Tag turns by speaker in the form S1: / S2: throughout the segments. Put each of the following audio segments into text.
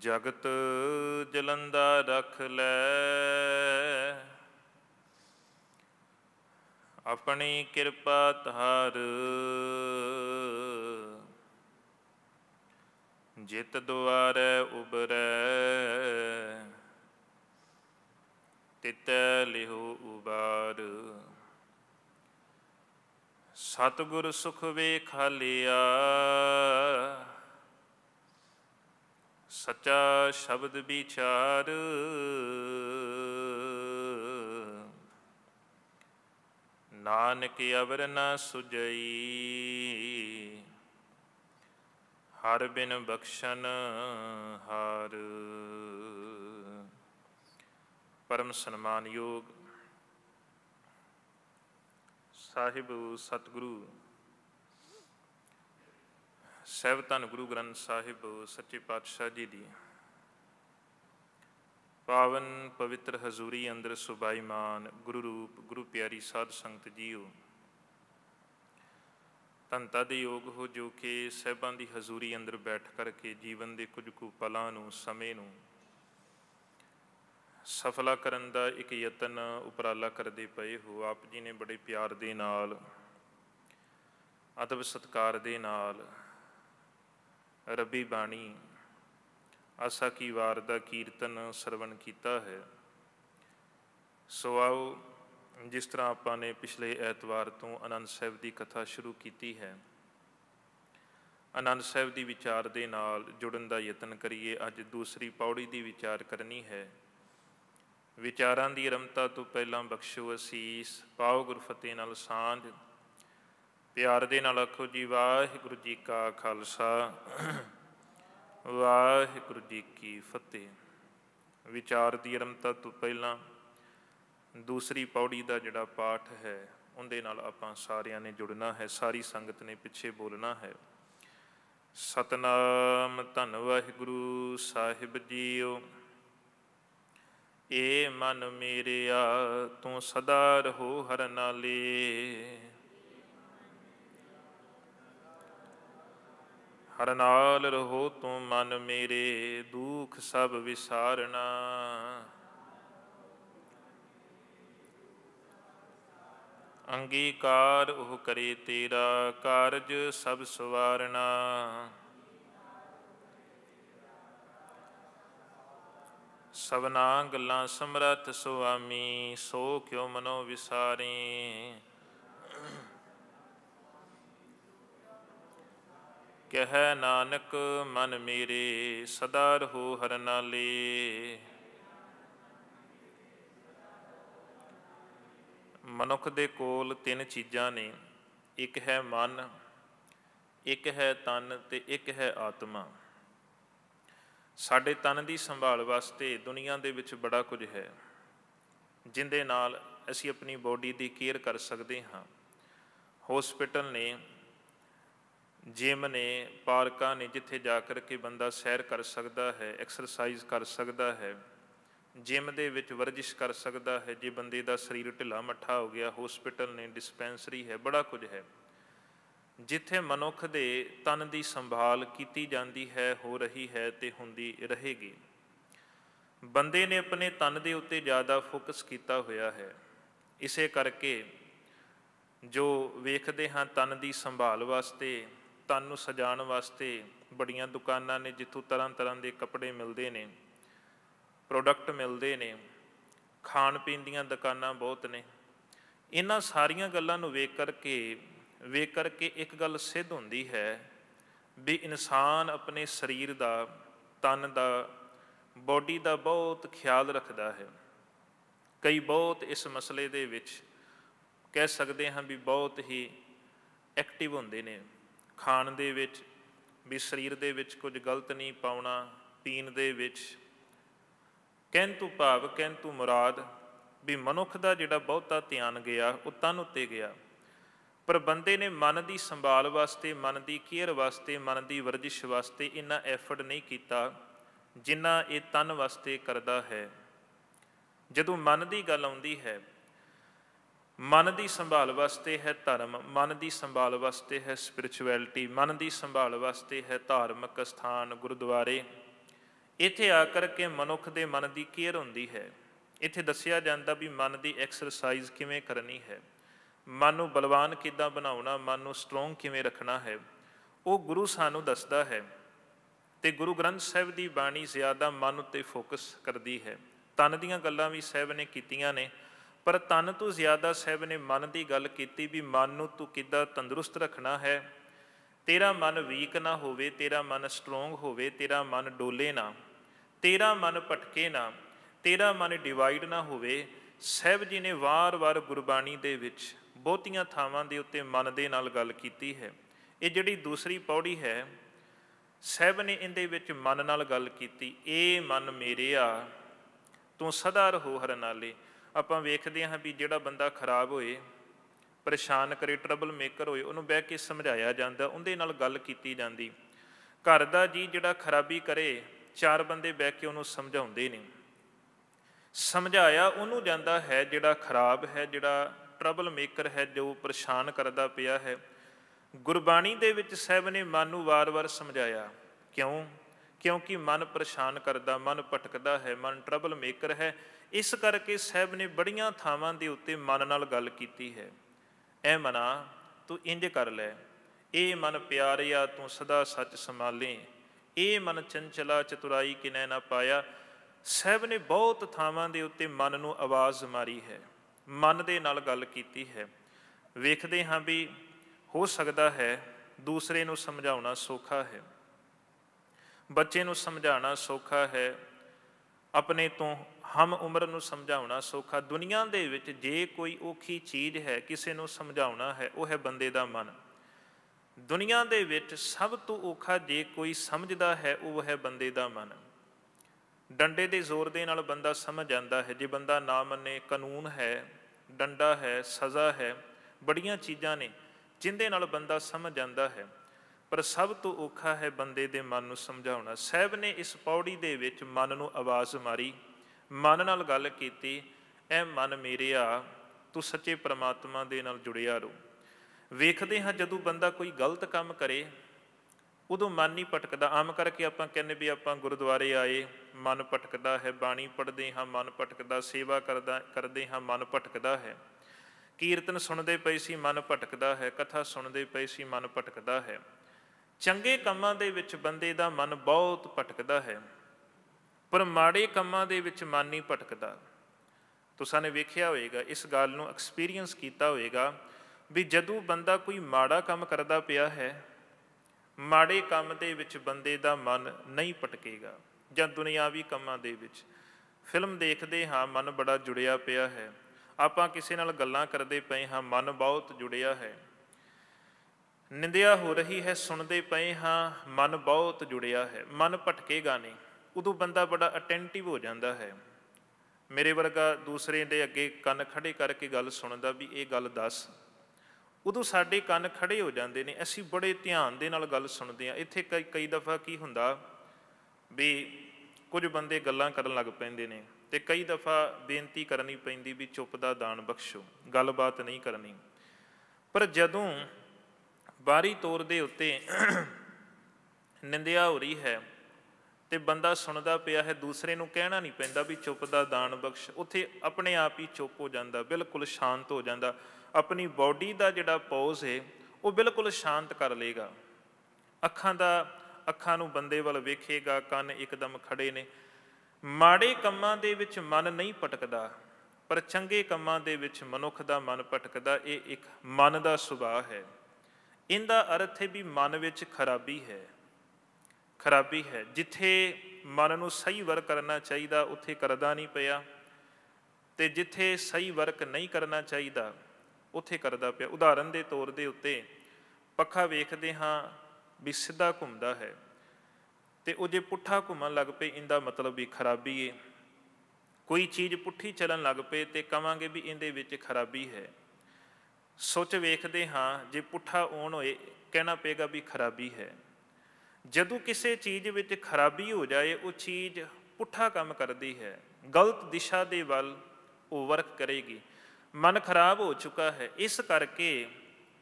S1: ਜਗਤ ਜਲੰਦਾ ਰਖ ਲੈ ਆਪਣੀ ਕਿਰਪਾ ਧਾਰ ਜਿਤ ਦੁਆਰੇ ਉਬਰੈ ਤਿਤ ਲਿਹੁ ਉਬਾਰ ਸਤਗੁਰ ਸੁਖ ਵੇਖ ਲਿਆ ਸੱਚਾ ਸ਼ਬਦ ਵਿਚਾਰ ਨਾਨਕ ਅਵਰ ਨ ਸੁਜਈ ਹਰ ਬਿਨ ਬਖਸ਼ਨ ਹਾਰ ਪਰਮ ਸਨਮਾਨਯੋਗ ਸਾਹਿਬ ਸਤਿਗੁਰੂ ਸਹਿਬ ਧੰਨ ਗੁਰੂ ਗ੍ਰੰਥ ਸਾਹਿਬ ਸੱਚੇ ਪਾਤਸ਼ਾਹ ਜੀ ਦੀ ਪਾਵਨ ਪਵਿੱਤਰ ਹਜ਼ੂਰੀ ਅੰਦਰ ਸੁਭਾਈਮਾਨ ਗੁਰੂ ਰੂਪ ਗੁਰੂ ਪਿਆਰੀ ਸਾਧ ਸੰਗਤ ਜੀਓ ਤੰਤਾ ਦੇ ਯੋਗ ਹੋ ਜੋ ਕਿ ਸਹਿਬਾਂ ਦੀ ਹਜ਼ੂਰੀ ਅੰਦਰ ਬੈਠ ਕਰਕੇ ਜੀਵਨ ਦੇ ਕੁਝ ਕੁ ਪਲਾਂ ਨੂੰ ਸਮੇਂ ਨੂੰ ਸਫਲਾ ਕਰਨ ਦਾ ਇੱਕ ਯਤਨ ਉਪਰਾਲਾ ਕਰਦੇ ਪਏ ਹੋ ਆਪ ਜੀ ਨੇ ਬੜੇ ਪਿਆਰ ਦੇ ਨਾਲ ਅਦਬ ਸਤਕਾਰ ਦੇ ਨਾਲ ਰੱਬੀ ਬਾਣੀ ਆਸਾ ਕੀ ਵਾਰ ਦਾ ਕੀਰਤਨ ਸਰਵਣ ਕੀਤਾ ਹੈ ਸੋ ਆਓ ਜਿਸ ਤਰ੍ਹਾਂ ਆਪਾਂ ਨੇ ਪਿਛਲੇ ਐਤਵਾਰ ਤੋਂ ਅਨੰਦ ਸਾਹਿਬ ਦੀ ਕਥਾ ਸ਼ੁਰੂ ਕੀਤੀ ਹੈ ਅਨੰਦ ਸਾਹਿਬ ਦੀ ਵਿਚਾਰ ਦੇ ਨਾਲ ਜੁੜਨ ਦਾ ਯਤਨ ਕਰੀਏ ਅੱਜ ਦੂਸਰੀ ਪੌੜੀ ਦੀ ਵਿਚਾਰ ਕਰਨੀ ਹੈ ਵਿਚਾਰਾਂ ਦੀ ਰਮਤਾ ਤੋਂ ਪਹਿਲਾਂ ਬਖਸ਼ੋ ਅਸੀਸ ਪਾਓ ਗੁਰਫਤੇ ਨਾਲ ਸਾਂਝ ਪਿਆਰ ਦੇ ਨਾਲ ਆਖੋ ਜੀ ਵਾਹਿਗੁਰੂ ਜੀ ਕਾ ਖਾਲਸਾ ਵਾਹਿਗੁਰੂ ਜੀ ਕੀ ਫਤਿਹ ਵਿਚਾਰ ਦੀ ਅਰੰਭਤਾ ਤੋਂ ਪਹਿਲਾਂ ਦੂਸਰੀ ਪੌੜੀ ਦਾ ਜਿਹੜਾ ਪਾਠ ਹੈ ਉਹਦੇ ਨਾਲ ਆਪਾਂ ਸਾਰਿਆਂ ਨੇ ਜੁੜਨਾ ਹੈ ਸਾਰੀ ਸੰਗਤ ਨੇ ਪਿੱਛੇ ਬੋਲਣਾ ਹੈ ਸਤਨਾਮ ਧੰਨ ਵਾਹਿਗੁਰੂ ਸਾਹਿਬ ਜੀਓ ਏ ਮਨ ਮੇਰਿਆ ਤੂੰ ਸਦਾ ਰਹੋ ਹਰ ਨਾਲੇ ਹਰ ਨਾਲ ਰਹੋ ਤੂੰ ਮਨ ਮੇਰੇ ਦੁਖ ਸਭ ਵਿਸਾਰਣਾ ਅੰਗੀਕਾਰ ਉਹ ਕਰੇ ਤੇਰਾ ਕਾਰਜ ਸਭ ਸਵਾਰਣਾ ਸਭਨਾ ਗੱਲਾਂ ਸਮਰੱਥ ਸੁਆਮੀ ਸੋ ਕਿਉ ਮਨੋ ਵਿਸਾਰੇ ਕਹੈ ਨਾਨਕ ਮਨ ਮੇਰੇ ਸਦਾ ਰਹੋ ਹਰ ਨਾਲੇ ਮਨੁੱਖ ਦੇ ਕੋਲ ਤਿੰਨ ਚੀਜ਼ਾਂ ਨੇ ਇੱਕ ਹੈ ਮਨ ਇੱਕ ਹੈ ਤਨ ਤੇ ਇੱਕ ਹੈ ਆਤਮਾ ਸਾਡੇ ਤਨ ਦੀ ਸੰਭਾਲ ਵਾਸਤੇ ਦੁਨੀਆ ਦੇ ਵਿੱਚ ਬੜਾ ਕੁਝ ਹੈ ਜਿੰਦੇ ਨਾਲ ਅਸੀਂ ਆਪਣੀ ਬੋਡੀ ਦੀ ਕੇਅਰ ਕਰ ਸਕਦੇ ਹਾਂ ਹਸਪੀਟਲ ਨੇ ਜਿਮ ਨੇ ਪਾਰਕਾਂ ਨੇ ਜਿੱਥੇ ਜਾ ਕਰਕੇ ਬੰਦਾ ਸੈਰ ਕਰ ਸਕਦਾ ਹੈ ਐਕਸਰਸਾਈਜ਼ ਕਰ ਸਕਦਾ ਹੈ ਜਿਮ ਦੇ ਵਿੱਚ ਵਰਜਿਸ਼ ਕਰ ਸਕਦਾ ਹੈ ਜੇ ਬੰਦੇ ਦਾ ਸਰੀਰ ਢਿੱਲਾ ਮੱਠਾ ਹੋ ਗਿਆ ਹਸਪੀਟਲ ਨੇ ਡਿਸਪੈਂਸਰੀ ਹੈ ਬੜਾ ਕੁਝ ਹੈ ਜਿੱਥੇ ਮਨੁੱਖ ਦੇ ਤਨ ਦੀ ਸੰਭਾਲ ਕੀਤੀ ਜਾਂਦੀ ਹੈ ਹੋ ਰਹੀ ਹੈ ਤੇ ਹੁੰਦੀ ਰਹੇਗੀ ਬੰਦੇ ਨੇ ਆਪਣੇ ਤਨ ਦੇ ਉੱਤੇ ਜ਼ਿਆਦਾ ਫੋਕਸ ਕੀਤਾ ਹੋਇਆ ਹੈ ਇਸੇ ਕਰਕੇ ਜੋ ਵੇਖਦੇ ਹਾਂ ਤਨ ਦੀ ਸੰਭਾਲ ਵਾਸਤੇ ਤਨ ਨੂੰ ਸਜਾਣ ਵਾਸਤੇ ਬੜੀਆਂ ਦੁਕਾਨਾਂ ਨੇ ਜਿੱਥੋਂ ਤਰ੍ਹਾਂ ਤਰ੍ਹਾਂ ਦੇ ਕੱਪੜੇ ਮਿਲਦੇ ਨੇ ਪ੍ਰੋਡਕਟ ਮਿਲਦੇ ਨੇ ਖਾਣ ਪੀਣ ਦੀਆਂ ਦੁਕਾਨਾਂ ਬਹੁਤ ਨੇ ਇਹਨਾਂ ਸਾਰੀਆਂ ਗੱਲਾਂ ਨੂੰ ਵੇਖ ਕਰਕੇ ਵੇਖ ਕਰਕੇ ਇੱਕ ਗੱਲ ਸਿੱਧ ਹੁੰਦੀ ਹੈ ਵੀ ਇਨਸਾਨ ਆਪਣੇ ਸਰੀਰ ਦਾ ਤਨ ਦਾ ਬਾਡੀ ਦਾ ਬਹੁਤ ਖਿਆਲ ਰੱਖਦਾ ਹੈ ਕਈ ਬਹੁਤ ਇਸ ਮਸਲੇ ਦੇ ਵਿੱਚ ਕਹਿ ਸਕਦੇ ਹਾਂ ਵੀ ਬਹੁਤ ਹੀ ਐਕਟਿਵ ਹੁੰਦੇ ਨੇ ਖਾਣ ਦੇ ਵਿੱਚ ਵੀ ਸਰੀਰ ਦੇ ਵਿੱਚ ਕੁਝ ਗਲਤ ਨਹੀਂ ਪਾਉਣਾ ਪੀਣ ਦੇ ਵਿੱਚ ਕਹਿੰਤੂ ਭਾਵ ਕਹਿੰਤੂ ਮੁਰਾਦ ਵੀ ਮਨੁੱਖ ਦਾ ਜਿਹੜਾ ਬਹੁਤਾ ਧਿਆਨ ਗਿਆ ਉਹ ਤਨ ਉੱਤੇ ਗਿਆ ਪਰ ਬੰਦੇ ਨੇ ਮਨ ਦੀ ਸੰਭਾਲ ਵਾਸਤੇ ਮਨ ਦੀ ਕੇਅਰ ਵਾਸਤੇ ਮਨ ਦੀ ਵਰਜਿਸ਼ ਵਾਸਤੇ ਇੰਨਾ ਐਫਰਟ ਨਹੀਂ ਕੀਤਾ ਜਿੰਨਾ ਇਹ ਤਨ ਵਾਸਤੇ ਕਰਦਾ ਹੈ ਜਦੋਂ ਮਨ ਦੀ ਗੱਲ ਆਉਂਦੀ ਹੈ ਮਨ ਦੀ ਸੰਭਾਲ ਵਾਸਤੇ ਹੈ ਧਰਮ ਮਨ ਦੀ ਸੰਭਾਲ ਵਾਸਤੇ ਹੈ ਸਪਿਰਚੁਅਲਿਟੀ ਮਨ ਦੀ ਸੰਭਾਲ ਵਾਸਤੇ ਹੈ ਧਾਰਮਿਕ ਸਥਾਨ ਗੁਰਦੁਆਰੇ ਇੱਥੇ ਆ ਕਰਕੇ ਮਨੁੱਖ ਦੇ ਮਨ ਦੀ ਕੇਅਰ ਹੁੰਦੀ ਹੈ ਇੱਥੇ ਦੱਸਿਆ ਜਾਂਦਾ ਵੀ ਮਨ ਦੀ ਐਕਸਰਸਾਈਜ਼ ਕਿਵੇਂ ਕਰਨੀ ਹੈ ਮਨ ਨੂੰ ਬਲਵਾਨ ਕਿੱਦਾਂ ਬਣਾਉਣਾ ਮਨ ਨੂੰ ਸਟਰੋਂਗ ਕਿਵੇਂ ਰੱਖਣਾ ਹੈ ਉਹ ਗੁਰੂ ਸਾਨੂੰ ਦੱਸਦਾ ਹੈ ਤੇ ਗੁਰੂ ਗ੍ਰੰਥ ਸਾਹਿਬ ਦੀ ਬਾਣੀ ਜ਼ਿਆਦਾ ਮਨ ਉੱਤੇ ਫੋਕਸ ਕਰਦੀ ਹੈ ਤਨ ਦੀਆਂ ਗੱਲਾਂ ਵੀ ਸਾਹਿਬ ਨੇ ਕੀਤੀਆਂ ਨੇ ਪਰ ਤਨ ਤੋਂ ਜ਼ਿਆਦਾ ਸਹਿਬ ਨੇ ਮਨ ਦੀ ਗੱਲ ਕੀਤੀ ਵੀ ਮਨ ਨੂੰ ਤੂੰ ਕਿੱਦਾਂ ਤੰਦਰੁਸਤ ਰੱਖਣਾ ਹੈ ਤੇਰਾ ਮਨ ਵੀਕ ਨਾ ਹੋਵੇ ਤੇਰਾ ਮਨ ਸਟਰੋਂਗ ਹੋਵੇ ਤੇਰਾ ਮਨ ਡੋਲੇ ਨਾ ਤੇਰਾ ਮਨ ਭਟਕੇ ਨਾ ਤੇਰਾ ਮਨ ਡਿਵਾਈਡ ਨਾ ਹੋਵੇ ਸਹਿਬ ਜੀ ਨੇ ਵਾਰ-ਵਾਰ ਗੁਰਬਾਣੀ ਦੇ ਵਿੱਚ ਬਹੁਤੀਆਂ ਥਾਵਾਂ ਦੇ ਉੱਤੇ ਮਨ ਦੇ ਨਾਲ ਗੱਲ ਕੀਤੀ ਹੈ ਇਹ ਜਿਹੜੀ ਦੂਸਰੀ ਪੌੜੀ ਹੈ ਸਹਿਬ ਨੇ ਇਹਦੇ ਵਿੱਚ ਮਨ ਨਾਲ ਗੱਲ ਕੀਤੀ ਇਹ ਮਨ ਮੇਰੇ ਆ ਤੂੰ ਸਦਾ ਰਹੋ ਹਰ ਨਾਲੇ ਆਪਾਂ ਵੇਖਦੇ ਹਾਂ ਵੀ ਜਿਹੜਾ ਬੰਦਾ ਖਰਾਬ ਹੋਏ ਪਰੇਸ਼ਾਨ ਕਰੇ ਟਰਬਲ ਮੇਕਰ ਹੋਏ ਉਹਨੂੰ ਬਹਿ ਕੇ ਸਮਝਾਇਆ ਜਾਂਦਾ ਉਹਦੇ ਨਾਲ ਗੱਲ ਕੀਤੀ ਜਾਂਦੀ ਘਰ ਦਾ ਜੀ ਜਿਹੜਾ ਖਰਾਬੀ ਕਰੇ ਚਾਰ ਬੰਦੇ ਬਹਿ ਕੇ ਉਹਨੂੰ ਸਮਝਾਉਂਦੇ ਨੇ ਸਮਝਾਇਆ ਉਹਨੂੰ ਜਾਂਦਾ ਹੈ ਜਿਹੜਾ ਖਰਾਬ ਹੈ ਜਿਹੜਾ ਟਰਬਲ ਮੇਕਰ ਹੈ ਜੋ ਪਰੇਸ਼ਾਨ ਕਰਦਾ ਪਿਆ ਹੈ ਗੁਰਬਾਣੀ ਦੇ ਵਿੱਚ ਸਹਿਬ ਨੇ ਨੂੰ ਵਾਰ-ਵਾਰ ਸਮਝਾਇਆ ਕਿਉਂ ਕਿਉਂਕਿ ਮਨ ਪਰੇਸ਼ਾਨ ਕਰਦਾ ਮਨ ਭਟਕਦਾ ਹੈ ਮਨ ਟਰਬਲ ਮੇਕਰ ਹੈ ਇਸ ਕਰਕੇ ਸਹਿਬ ਨੇ ਬੜੀਆਂ ਥਾਵਾਂ ਦੇ ਉੱਤੇ ਮਨ ਨਾਲ ਗੱਲ ਕੀਤੀ ਹੈ ਐ ਮਨਾ ਤੂੰ ਇੰਜ ਕਰ ਲੈ ਇਹ ਮਨ ਪਿਆਰਿਆ ਤੂੰ ਸਦਾ ਸੱਚ ਸੰਭਾਲੇ ਇਹ ਮਨ ਚੰਚਲਾ ਚਤੁਰਾਈ ਕਿਨੈ ਨਾ ਪਾਇਆ ਸਹਿਬ ਨੇ ਬਹੁਤ ਥਾਵਾਂ ਦੇ ਉੱਤੇ ਮਨ ਨੂੰ ਆਵਾਜ਼ ਮਾਰੀ ਹੈ ਮਨ ਦੇ ਨਾਲ ਗੱਲ ਕੀਤੀ ਹੈ ਵੇਖਦੇ ਹਾਂ ਵੀ ਹੋ ਸਕਦਾ ਹੈ ਦੂਸਰੇ ਨੂੰ ਸਮਝਾਉਣਾ ਸੌਖਾ ਹੈ ਬੱਚੇ ਨੂੰ ਸਮਝਾਉਣਾ ਸੌਖਾ ਹੈ ਆਪਣੇ ਤੋਂ ਹਮ ਉਮਰ ਨੂੰ ਸਮਝਾਉਣਾ ਸੌਖਾ ਦੁਨੀਆ ਦੇ ਵਿੱਚ ਜੇ ਕੋਈ ਔਖੀ ਚੀਜ਼ ਹੈ ਕਿਸੇ ਨੂੰ ਸਮਝਾਉਣਾ ਹੈ ਉਹ ਹੈ ਬੰਦੇ ਦਾ ਮਨ ਦੁਨੀਆ ਦੇ ਵਿੱਚ ਸਭ ਤੋਂ ਔਖਾ ਜੇ ਕੋਈ ਸਮਝਦਾ ਹੈ ਉਹ ਹੈ ਬੰਦੇ ਦਾ ਮਨ ਡੰਡੇ ਦੇ ਜ਼ੋਰ ਦੇ ਨਾਲ ਬੰਦਾ ਸਮਝ ਜਾਂਦਾ ਹੈ ਜੇ ਬੰਦਾ ਨਾ ਮੰਨੇ ਕਾਨੂੰਨ ਹੈ ਡੰਡਾ ਹੈ ਸਜ਼ਾ ਹੈ ਬੜੀਆਂ ਚੀਜ਼ਾਂ ਨੇ ਜਿੰਦੇ ਨਾਲ ਬੰਦਾ ਸਮਝ ਜਾਂਦਾ ਹੈ ਪਰ ਸਭ ਤੋਂ ਔਖਾ ਹੈ ਬੰਦੇ ਦੇ ਮਨ ਨੂੰ ਸਮਝਾਉਣਾ ਸਹਿਬ ਨੇ ਇਸ ਪੌੜੀ ਦੇ ਵਿੱਚ ਮਨ ਨੂੰ ਆਵਾਜ਼ ਮਾਰੀ ਮਨ ਨਾਲ ਗੱਲ ਕੀਤੀ ਐ ਮਨ ਮੇਰਿਆ ਤੂੰ ਸੱਚੇ ਪ੍ਰਮਾਤਮਾ ਦੇ ਨਾਲ ਜੁੜਿਆ ਰੋ ਵੇਖਦੇ ਹਾਂ ਜਦੋਂ ਬੰਦਾ ਕੋਈ ਗਲਤ ਕੰਮ ਕਰੇ ਉਦੋਂ ਮਨ ਨਹੀਂ ਭਟਕਦਾ ਆਮ ਕਰਕੇ ਆਪਾਂ ਕਹਿੰਦੇ ਵੀ ਆਪਾਂ ਗੁਰਦੁਆਰੇ ਆਏ ਮਨ ਭਟਕਦਾ ਹੈ ਬਾਣੀ ਪੜ੍ਹਦੇ ਹਾਂ ਮਨ ਭਟਕਦਾ ਸੇਵਾ ਕਰਦਾ ਕਰਦੇ ਹਾਂ ਮਨ ਭਟਕਦਾ ਹੈ ਕੀਰਤਨ ਸੁਣਦੇ ਪਏ ਸੀ ਮਨ ਭਟਕਦਾ ਹੈ ਕਥਾ ਸੁਣਦੇ ਪਏ ਸੀ ਮਨ ਭਟਕਦਾ ਹੈ ਚੰਗੇ ਕੰਮਾਂ ਦੇ ਵਿੱਚ ਬੰਦੇ ਦਾ ਮਨ ਬਹੁਤ ਭਟਕਦਾ ਹੈ ਪਰ ਮਾੜੇ ਕੰਮਾਂ ਦੇ ਵਿੱਚ ਮਨ ਨਹੀਂ ਭਟਕਦਾ ਤੁਸੀਂ ਨੇ ਵੇਖਿਆ ਹੋਵੇਗਾ ਇਸ ਗੱਲ ਨੂੰ ਐਕਸਪੀਰੀਅੰਸ ਕੀਤਾ ਹੋਵੇਗਾ ਵੀ ਜਦੋਂ ਬੰਦਾ ਕੋਈ ਮਾੜਾ ਕੰਮ ਕਰਦਾ ਪਿਆ ਹੈ ਮਾੜੇ ਕੰਮ ਦੇ ਵਿੱਚ ਬੰਦੇ ਦਾ ਮਨ ਨਹੀਂ ਭਟਕੇਗਾ ਜਾਂ ਦੁਨਿਆਵੀ ਕੰਮਾਂ ਦੇ ਵਿੱਚ ਫਿਲਮ ਦੇਖਦੇ ਹਾਂ ਮਨ ਬੜਾ ਜੁੜਿਆ ਪਿਆ ਹੈ ਆਪਾਂ ਕਿਸੇ ਨਾਲ ਗੱਲਾਂ ਕਰਦੇ ਪਏ ਹਾਂ ਮਨ ਬਹੁਤ ਜੁੜਿਆ ਹੈ ਨਿੰਦਿਆ ਹੋ ਰਹੀ ਹੈ ਸੁਣਦੇ ਪਏ ਹਾਂ ਮਨ ਬਹੁਤ ਜੁੜਿਆ ਹੈ ਮਨ ਭਟਕੇਗਾ ਨਹੀਂ ਉਦੋਂ ਬੰਦਾ ਬੜਾ ਅਟੈਂਟਿਵ ਹੋ ਜਾਂਦਾ ਹੈ ਮੇਰੇ ਵਰਗਾ ਦੂਸਰੇ ਦੇ ਅੱਗੇ ਕੰਨ ਖੜੇ ਕਰਕੇ ਗੱਲ ਸੁਣਦਾ ਵੀ ਇਹ ਗੱਲ ਦੱਸ ਉਦੋਂ ਸਾਡੇ ਕੰਨ ਖੜੇ ਹੋ ਜਾਂਦੇ ਨੇ ਅਸੀਂ ਬੜੇ ਧਿਆਨ ਦੇ ਨਾਲ ਗੱਲ ਸੁਣਦੇ ਆ ਇੱਥੇ ਕਈ ਦਫਾ ਕੀ ਹੁੰਦਾ ਵੀ ਕੁਝ ਬੰਦੇ ਗੱਲਾਂ ਕਰਨ ਲੱਗ ਪੈਂਦੇ ਨੇ ਤੇ ਕਈ ਦਫਾ ਬੇਨਤੀ ਕਰਨੀ ਪੈਂਦੀ ਵੀ ਚੁੱਪ ਦਾ ਦਾਨ ਬਖਸ਼ੋ ਗੱਲਬਾਤ ਨਹੀਂ ਕਰਨੀ ਪਰ ਜਦੋਂ ਬਾਰੀ ਤੌਰ ਦੇ ਉੱਤੇ ਨਿੰਦਿਆ ਹੋ ਰਹੀ ਹੈ ਤੇ ਬੰਦਾ ਸੁਣਦਾ ਪਿਆ ਹੈ ਦੂਸਰੇ ਨੂੰ ਕਹਿਣਾ ਨਹੀਂ ਪੈਂਦਾ ਵੀ ਚੁੱਪ ਦਾ ਦਾਨ ਬਖਸ਼ ਉੱਥੇ ਆਪਣੇ ਆਪ ਹੀ ਚੁੱਪ ਹੋ ਜਾਂਦਾ ਬਿਲਕੁਲ ਸ਼ਾਂਤ ਹੋ ਜਾਂਦਾ ਆਪਣੀ ਬਾਡੀ ਦਾ ਜਿਹੜਾ ਪੋਜ਼ ਹੈ ਉਹ ਬਿਲਕੁਲ ਸ਼ਾਂਤ ਕਰ ਲੇਗਾ ਅੱਖਾਂ ਦਾ ਅੱਖਾਂ ਨੂੰ ਬੰਦੇ ਵੱਲ ਵੇਖੇਗਾ ਕੰਨ ਇੱਕਦਮ ਖੜੇ ਨੇ ਮਾੜੇ ਕੰਮਾਂ ਦੇ ਵਿੱਚ ਮਨ ਨਹੀਂ ਪਟਕਦਾ ਪਰ ਚੰਗੇ ਕੰਮਾਂ ਦੇ ਵਿੱਚ ਮਨੁੱਖ ਦਾ ਮਨ ਪਟਕਦਾ ਇਹ ਇੱਕ ਮਨ ਦਾ ਸੁਭਾਅ ਹੈ ਇਹਦਾ ਅਰਥ ਹੈ ਵੀ ਮਨ ਵਿੱਚ ਖਰਾਬੀ ਹੈ ਖਰਾਬੀ ਹੈ ਜਿੱਥੇ ਮਨ ਨੂੰ ਸਹੀ ਵਰਕ ਕਰਨਾ ਚਾਹੀਦਾ ਉੱਥੇ ਕਰਦਾ ਨਹੀਂ ਪਿਆ ਤੇ ਜਿੱਥੇ ਸਹੀ ਵਰਕ ਨਹੀਂ ਕਰਨਾ ਚਾਹੀਦਾ ਉੱਥੇ ਕਰਦਾ ਪਿਆ ਉਦਾਹਰਨ ਦੇ ਤੌਰ ਦੇ ਉੱਤੇ ਪੱਖਾ ਵੇਖਦੇ ਹਾਂ ਵੀ ਸਿੱਧਾ ਘੁੰਮਦਾ ਹੈ ਤੇ ਉਹ ਜੇ ਪੁੱਠਾ ਘੁੰਮਣ ਲੱਗ ਪਏ ਇਹਦਾ ਮਤਲਬ ਵੀ ਖਰਾਬੀ ਏ ਕੋਈ ਚੀਜ਼ ਪੁੱਠੀ ਚੱਲਣ ਲੱਗ ਪਏ ਤੇ ਕਵਾਂਗੇ ਵੀ ਇਹਦੇ ਵਿੱਚ ਖਰਾਬੀ ਹੈ ਸੋਚ ਵੇਖਦੇ ਹਾਂ ਜੇ ਪੁੱਠਾ ਓਣ ਹੋਏ ਕਹਿਣਾ ਪਏਗਾ ਵੀ ਖਰਾਬੀ ਹੈ ਜਦੋਂ ਕਿਸੇ ਚੀਜ਼ ਵਿੱਚ ਖਰਾਬੀ ਹੋ ਜਾਏ ਉਹ ਚੀਜ਼ ਪੁੱਠਾ ਕੰਮ ਕਰਦੀ ਹੈ ਗਲਤ ਦਿਸ਼ਾ ਦੇ ਵੱਲ ਉਹ ਵਰਕ ਕਰੇਗੀ ਮਨ ਖਰਾਬ ਹੋ ਚੁੱਕਾ ਹੈ ਇਸ ਕਰਕੇ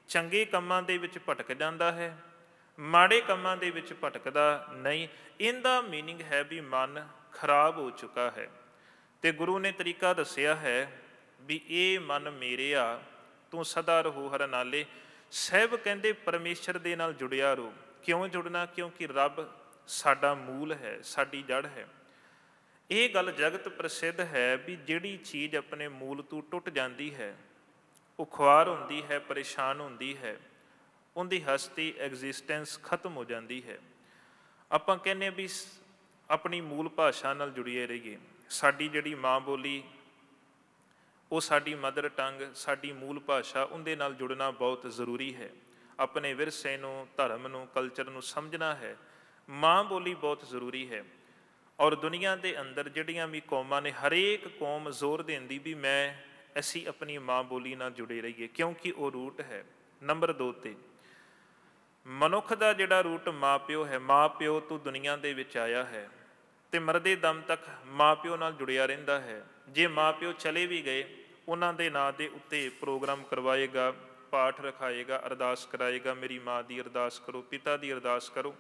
S1: ਚੰਗੇ ਕੰਮਾਂ ਦੇ ਵਿੱਚ ਭਟਕ ਜਾਂਦਾ ਹੈ ਮਾੜੇ ਕੰਮਾਂ ਦੇ ਵਿੱਚ ਭਟਕਦਾ ਨਹੀਂ ਇਹਦਾ मीनिंग ਹੈ ਵੀ ਮਨ ਖਰਾਬ ਹੋ ਚੁੱਕਾ ਹੈ ਤੇ ਗੁਰੂ ਨੇ ਤਰੀਕਾ ਦੱਸਿਆ ਹੈ ਵੀ ਇਹ ਮਨ ਮੇਰਿਆ ਤੂੰ ਸਦਾ ਰਹੋ ਹਰ ਨਾਲੇ ਸਹਿਬ ਕਹਿੰਦੇ ਪਰਮੇਸ਼ਰ ਦੇ ਨਾਲ ਜੁੜਿਆ ਰਹੋ ਕਿਉਂ ਜੁੜਨਾ ਕਿਉਂਕਿ ਰੱਬ ਸਾਡਾ ਮੂਲ ਹੈ ਸਾਡੀ ਜੜ ਹੈ ਇਹ ਗੱਲ ਜਗਤ ਪ੍ਰਸਿੱਧ ਹੈ ਵੀ ਜਿਹੜੀ ਚੀਜ਼ ਆਪਣੇ ਮੂਲ ਤੋਂ ਟੁੱਟ ਜਾਂਦੀ ਹੈ ਉਹ ਖੁਆਰ ਹੁੰਦੀ ਹੈ ਪਰੇਸ਼ਾਨ ਹੁੰਦੀ ਹੈ ਉਹਦੀ ਹਸਤੀ ਐਗਜ਼ਿਸਟੈਂਸ ਖਤਮ ਹੋ ਜਾਂਦੀ ਹੈ ਆਪਾਂ ਕਹਿੰਨੇ ਵੀ ਆਪਣੀ ਮੂਲ ਭਾਸ਼ਾ ਨਾਲ ਜੁੜੀਏ ਰਹੀਏ ਸਾਡੀ ਜਿਹੜੀ ਮਾਂ ਬੋਲੀ ਉਹ ਸਾਡੀ ਮਦਰ ਟੰਗ ਸਾਡੀ ਮੂਲ ਭਾਸ਼ਾ ਉਹਦੇ ਨਾਲ ਜੁੜਨਾ ਬਹੁਤ ਜ਼ਰੂਰੀ ਹੈ ਆਪਣੇ ਵਿਰਸੇ ਨੂੰ ਧਰਮ ਨੂੰ ਕਲਚਰ ਨੂੰ ਸਮਝਣਾ ਹੈ ਮਾਂ ਬੋਲੀ ਬਹੁਤ ਜ਼ਰੂਰੀ ਹੈ ਔਰ ਦੁਨੀਆ ਦੇ ਅੰਦਰ ਜਿਹੜੀਆਂ ਵੀ ਕੌਮਾਂ ਨੇ ਹਰੇਕ ਕੌਮ ਜ਼ੋਰ ਦਿੰਦੀ ਵੀ ਮੈਂ ਅਸੀਂ ਆਪਣੀ ਮਾਂ ਬੋਲੀ ਨਾਲ ਜੁੜੇ ਰਹੀਏ ਕਿਉਂਕਿ ਉਹ ਰੂਟ ਹੈ ਨੰਬਰ 2 ਤੇ ਮਨੁੱਖ ਦਾ ਜਿਹੜਾ ਰੂਟ ਮਾਂ ਪਿਓ ਹੈ ਮਾਂ ਪਿਓ ਤੋਂ ਦੁਨੀਆ ਦੇ ਵਿੱਚ ਆਇਆ ਹੈ ਤੇ ਮਰਦੇ ਦਮ ਤੱਕ ਮਾਂ ਪਿਓ ਨਾਲ ਜੁੜਿਆ ਰਹਿੰਦਾ ਹੈ ਜੇ ਮਾਂ ਪਿਓ ਚਲੇ ਵੀ ਗਏ ਉਹਨਾਂ ਦੇ ਨਾਂ ਦੇ ਉੱਤੇ ਪ੍ਰੋਗਰਾਮ ਕਰਵਾਏਗਾ ਪਾਠ ਰਖਾਏਗਾ ਅਰਦਾਸ ਕਰਾਏਗਾ ਮੇਰੀ ਮਾਂ ਦੀ ਅਰਦਾਸ ਕਰੋ ਪਿਤਾ ਦੀ ਅਰਦਾਸ ਕਰੋ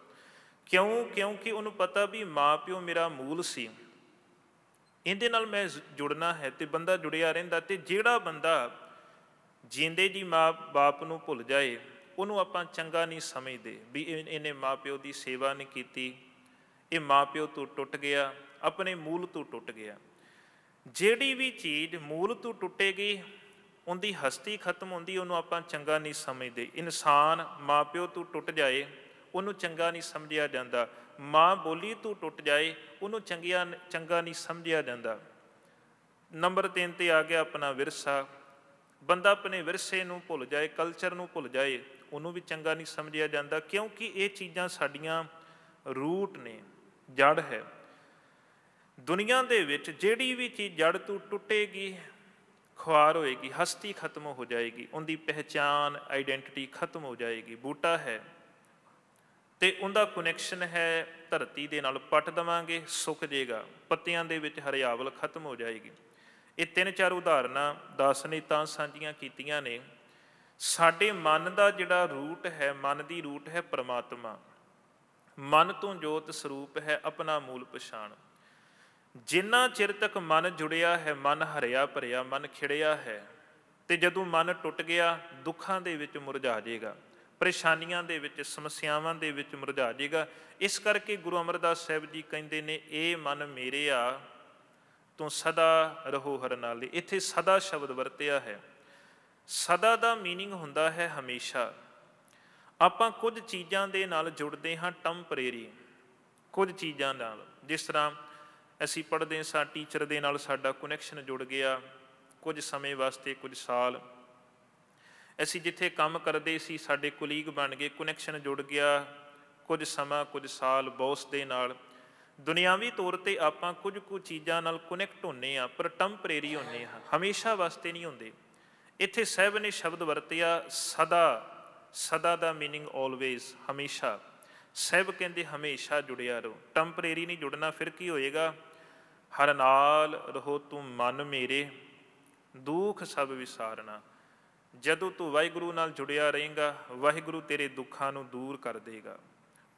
S1: ਕਿਉਂ ਕਿਉਂਕਿ ਉਹਨੂੰ ਪਤਾ ਵੀ ਮਾਂ ਪਿਓ ਮੇਰਾ ਮੂਲ ਸੀ ਇਹਦੇ ਨਾਲ ਮੈਂ ਜੁੜਨਾ ਹੈ ਤੇ ਬੰਦਾ ਜੁੜਿਆ ਰਹਿੰਦਾ ਤੇ ਜਿਹੜਾ ਬੰਦਾ ਜਿੰਦੇ ਦੀ ਮਾਂ ਬਾਪ ਨੂੰ ਭੁੱਲ ਜਾਏ ਉਹਨੂੰ ਆਪਾਂ ਚੰਗਾ ਨਹੀਂ ਸਮਝਦੇ ਵੀ ਇਹਨੇ ਮਾਪਿਓ ਦੀ ਸੇਵਾ ਨਹੀਂ ਕੀਤੀ ਇਹ ਮਾਪਿਓ ਤੋਂ ਟੁੱਟ ਗਿਆ ਆਪਣੇ ਮੂਲ ਤੋਂ ਟੁੱਟ ਗਿਆ ਜਿਹੜੀ ਵੀ ਚੀਜ਼ ਮੂਲ ਤੋਂ ਟੁੱਟੇਗੀ ਉਹਦੀ ਹਸਤੀ ਖਤਮ ਹੁੰਦੀ ਉਹਨੂੰ ਆਪਾਂ ਚੰਗਾ ਨਹੀਂ ਸਮਝਦੇ ਇਨਸਾਨ ਮਾਪਿਓ ਤੋਂ ਟੁੱਟ ਜਾਏ ਉਹਨੂੰ ਚੰਗਾ ਨਹੀਂ ਸਮਝਿਆ ਜਾਂਦਾ ਮਾਂ ਬੋਲੀ ਤੋਂ ਟੁੱਟ ਜਾਏ ਉਹਨੂੰ ਚੰਗਿਆ ਚੰਗਾ ਨਹੀਂ ਸਮਝਿਆ ਜਾਂਦਾ ਨੰਬਰ 3 ਤੇ ਆ ਗਿਆ ਆਪਣਾ ਵਿਰਸਾ ਬੰਦਾ ਆਪਣੇ ਵਿਰਸੇ ਨੂੰ ਭੁੱਲ ਜਾਏ ਕਲਚਰ ਨੂੰ ਭੁੱਲ ਜਾਏ ਉਹਨੂੰ ਵੀ ਚੰਗਾ ਨਹੀਂ ਸਮਝਿਆ ਜਾਂਦਾ ਕਿਉਂਕਿ ਇਹ ਚੀਜ਼ਾਂ ਸਾਡੀਆਂ ਰੂਟ ਨੇ ਜੜ ਹੈ ਦੁਨੀਆ ਦੇ ਵਿੱਚ ਜਿਹੜੀ ਵੀ ਚੀਜ਼ ਜੜ ਤੋਂ ਟੁੱਟੇਗੀ ਖੁਆਰ ਹੋਏਗੀ ਹਸਤੀ ਖਤਮ ਹੋ ਜਾਏਗੀ ਉਹਦੀ ਪਹਿਚਾਨ ਆਇਡੈਂਟੀਟੀ ਖਤਮ ਹੋ ਜਾਏਗੀ ਬੂਟਾ ਹੈ ਤੇ ਉਹਦਾ ਕਨੈਕਸ਼ਨ ਹੈ ਧਰਤੀ ਦੇ ਨਾਲ ਪੱਟ ਦਵਾਂਗੇ ਸੁੱਕ ਜਾਏਗਾ ਪੱਤਿਆਂ ਦੇ ਵਿੱਚ ਹਰਿਆਵਲ ਖਤਮ ਹੋ ਜਾਏਗੀ ਇਹ ਤਿੰਨ ਚਾਰ ਉਦਾਹਰਨਾਂ ਦਾਸ ਨੇ ਤਾਂ ਸਾਂਝੀਆਂ ਕੀਤੀਆਂ ਨੇ ਸਾਡੇ ਮਨ ਦਾ ਜਿਹੜਾ ਰੂਟ ਹੈ ਮਨ ਦੀ ਰੂਟ ਹੈ ਪ੍ਰਮਾਤਮਾ ਮਨ ਤੋਂ ਜੋਤ ਸਰੂਪ ਹੈ ਆਪਣਾ ਮੂਲ ਪਛਾਣ ਜਿੰਨਾ ਚਿਰ ਤੱਕ ਮਨ ਜੁੜਿਆ ਹੈ ਮਨ ਹਰਿਆ ਭਰਿਆ ਮਨ ਖਿੜਿਆ ਹੈ ਤੇ ਜਦੋਂ ਮਨ ਟੁੱਟ ਗਿਆ ਦੁੱਖਾਂ ਦੇ ਵਿੱਚ ਮੁਰਝਾ ਜਾਏਗਾ ਪਰੇਸ਼ਾਨੀਆਂ ਦੇ ਵਿੱਚ ਸਮੱਸਿਆਵਾਂ ਦੇ ਵਿੱਚ ਮੁਰਝਾ ਜਾਏਗਾ ਇਸ ਕਰਕੇ ਗੁਰੂ ਅਮਰਦਾਸ ਸਾਹਿਬ ਜੀ ਕਹਿੰਦੇ ਨੇ ਇਹ ਮਨ ਮੇਰੇ ਆ ਤੂੰ ਸਦਾ ਰਹੋ ਹਰ ਨਾਲ ਇੱਥੇ ਸਦਾ ਸ਼ਬਦ ਵਰਤਿਆ ਹੈ ਸਦਾ ਦਾ मीनिंग ਹੁੰਦਾ ਹੈ ਹਮੇਸ਼ਾ ਆਪਾਂ ਕੁਝ ਚੀਜ਼ਾਂ ਦੇ ਨਾਲ ਜੁੜਦੇ ਹਾਂ ਟੈਂਪਰੇਰੀ ਕੁਝ ਚੀਜ਼ਾਂ ਨਾਲ ਜਿਸ ਤਰ੍ਹਾਂ ਅਸੀਂ ਪੜ੍ਹਦੇ ਸਾਂ ਟੀਚਰ ਦੇ ਨਾਲ ਸਾਡਾ ਕਨੈਕਸ਼ਨ ਜੁੜ ਗਿਆ ਕੁਝ ਸਮੇਂ ਵਾਸਤੇ ਕੁਝ ਸਾਲ ਅਸੀਂ ਜਿੱਥੇ ਕੰਮ ਕਰਦੇ ਸੀ ਸਾਡੇ ਕੁਲੀਗ ਬਣ ਗਏ ਕਨੈਕਸ਼ਨ ਜੁੜ ਗਿਆ ਕੁਝ ਸਮਾਂ ਕੁਝ ਸਾਲ ਬੌਸ ਦੇ ਨਾਲ ਦੁਨਿਆਵੀ ਤੌਰ ਤੇ ਆਪਾਂ ਕੁਝ ਕੁ ਚੀਜ਼ਾਂ ਨਾਲ ਕਨੈਕਟ ਹੁੰਨੇ ਆ ਪਰ ਟੈਂਪਰੇਰੀ ਹੁੰਨੇ ਆ ਹਮੇਸ਼ਾ ਵਾਸਤੇ ਨਹੀਂ ਹੁੰਦੇ ਇੱਥੇ ਸਹਿਬ ਨੇ ਸ਼ਬਦ ਵਰਤਿਆ ਸਦਾ ਸਦਾ ਦਾ मीनिंग ਆਲਵੇਸ ਹਮੇਸ਼ਾ ਸਹਿਬ ਕਹਿੰਦੇ ਹਮੇਸ਼ਾ ਜੁੜਿਆ ਰਹੋ ਟੈਂਪਰੇਰੀ ਨਹੀਂ ਜੁੜਨਾ ਫਿਰ ਕੀ ਹੋਏਗਾ ਹਰ ਨਾਲ ਰਹੋ ਤੂੰ ਮਨ ਮੇਰੇ ਦੁੱਖ ਸਭ ਵਿਸਾਰਨਾ ਜਦੋਂ ਤੂੰ ਵਾਹਿਗੁਰੂ ਨਾਲ ਜੁੜਿਆ ਰਹੇਗਾ ਵਾਹਿਗੁਰੂ ਤੇਰੇ ਦੁੱਖਾਂ ਨੂੰ ਦੂਰ ਕਰ ਦੇਗਾ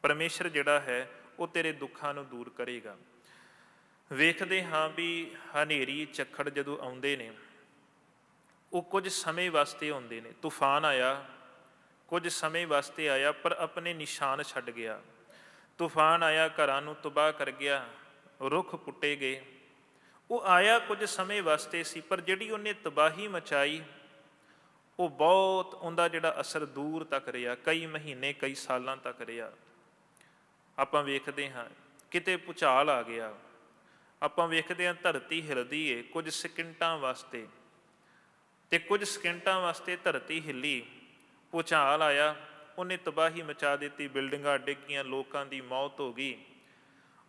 S1: ਪਰਮੇਸ਼ਰ ਜਿਹੜਾ ਹੈ ਉਹ ਤੇਰੇ ਦੁੱਖਾਂ ਨੂੰ ਦੂਰ ਕਰੇਗਾ ਵੇਖਦੇ ਹਾਂ ਵੀ ਹਨੇਰੀ ਚੱਖੜ ਜਦੋਂ ਆਉਂਦੇ ਨੇ ਉਹ ਕੁਝ ਸਮੇਂ ਵਾਸਤੇ ਆਉਂਦੇ ਨੇ ਤੂਫਾਨ ਆਇਆ ਕੁਝ ਸਮੇਂ ਵਾਸਤੇ ਆਇਆ ਪਰ ਆਪਣੇ ਨਿਸ਼ਾਨ ਛੱਡ ਗਿਆ ਤੂਫਾਨ ਆਇਆ ਘਰਾਂ ਨੂੰ ਤਬਾਹ ਕਰ ਗਿਆ ਰੁੱਖ ਪੁੱਟੇ ਗਏ ਉਹ ਆਇਆ ਕੁਝ ਸਮੇਂ ਵਾਸਤੇ ਸੀ ਪਰ ਜਿਹੜੀ ਉਹਨੇ ਤਬਾਹੀ ਮਚਾਈ ਉਹ ਬਹੁਤ ਉਹਦਾ ਜਿਹੜਾ ਅਸਰ ਦੂਰ ਤੱਕ ਰਿਹਾ ਕਈ ਮਹੀਨੇ ਕਈ ਸਾਲਾਂ ਤੱਕ ਰਿਹਾ ਆਪਾਂ ਵੇਖਦੇ ਹਾਂ ਕਿਤੇ ਪੁਚਾਲ ਆ ਗਿਆ ਆਪਾਂ ਵੇਖਦੇ ਹਾਂ ਧਰਤੀ ਹਿਲਦੀ ਏ ਕੁਝ ਸਕਿੰਟਾਂ ਵਾਸਤੇ ਤੇ ਕੁਝ ਸਕਿੰਟਾਂ ਵਾਸਤੇ ਧਰਤੀ ਹਿੱਲੀ ਪੁਚਾਲ ਆਇਆ ਉਹਨੇ ਤਬਾਹੀ ਮਚਾ ਦਿੱਤੀ ਬਿਲਡਿੰਗਾਂ ਡਿੱਗੀਆਂ ਲੋਕਾਂ ਦੀ ਮੌਤ ਹੋ ਗਈ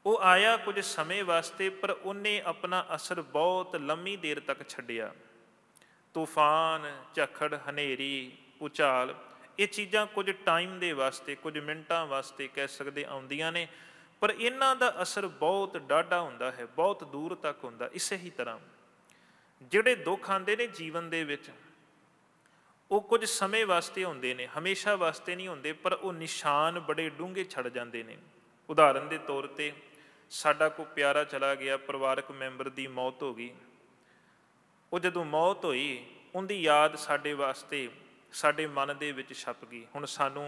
S1: ਉਹ ਆਇਆ ਕੁਝ ਸਮੇਂ ਵਾਸਤੇ ਪਰ ਉਹਨੇ ਆਪਣਾ ਅਸਰ ਬਹੁਤ ਲੰਮੀ ਦੇਰ ਤੱਕ ਛੱਡਿਆ ਤੂਫਾਨ ਝੱਖੜ ਹਨੇਰੀ ਉਚਾਲ ਇਹ ਚੀਜ਼ਾਂ ਕੁਝ ਟਾਈਮ ਦੇ ਵਾਸਤੇ ਕੁਝ ਮਿੰਟਾਂ ਵਾਸਤੇ ਕਹਿ ਸਕਦੇ ਆਉਂਦੀਆਂ ਨੇ ਪਰ ਇਹਨਾਂ ਦਾ ਅਸਰ ਬਹੁਤ ਡਾਢਾ ਹੁੰਦਾ ਹੈ ਬਹੁਤ ਦੂਰ ਤੱਕ ਹੁੰਦਾ ਇਸੇ ਹੀ ਤਰ੍ਹਾਂ ਜਿਹੜੇ ਦੁੱਖ ਆਉਂਦੇ ਨੇ ਜੀਵਨ ਦੇ ਵਿੱਚ ਉਹ ਕੁਝ ਸਮੇਂ ਵਾਸਤੇ ਹੁੰਦੇ ਨੇ ਹਮੇਸ਼ਾ ਵਾਸਤੇ ਨਹੀਂ ਹੁੰਦੇ ਪਰ ਉਹ ਨਿਸ਼ਾਨ ਬੜੇ ਡੂੰਘੇ ਛੱਡ ਜਾਂਦੇ ਨੇ ਉਦਾਹਰਨ ਦੇ ਤੌਰ ਤੇ ਸਾਡਾ ਕੋ ਪਿਆਰਾ ਚਲਾ ਗਿਆ ਪਰਿਵਾਰਕ ਮੈਂਬਰ ਦੀ ਮੌਤ ਹੋ ਗਈ ਉਹ ਜਦੋਂ ਮੌਤ ਹੋਈ ਉਹਦੀ ਯਾਦ ਸਾਡੇ ਵਾਸਤੇ ਸਾਡੇ ਮਨ ਦੇ ਵਿੱਚ ਛਪ ਗਈ ਹੁਣ ਸਾਨੂੰ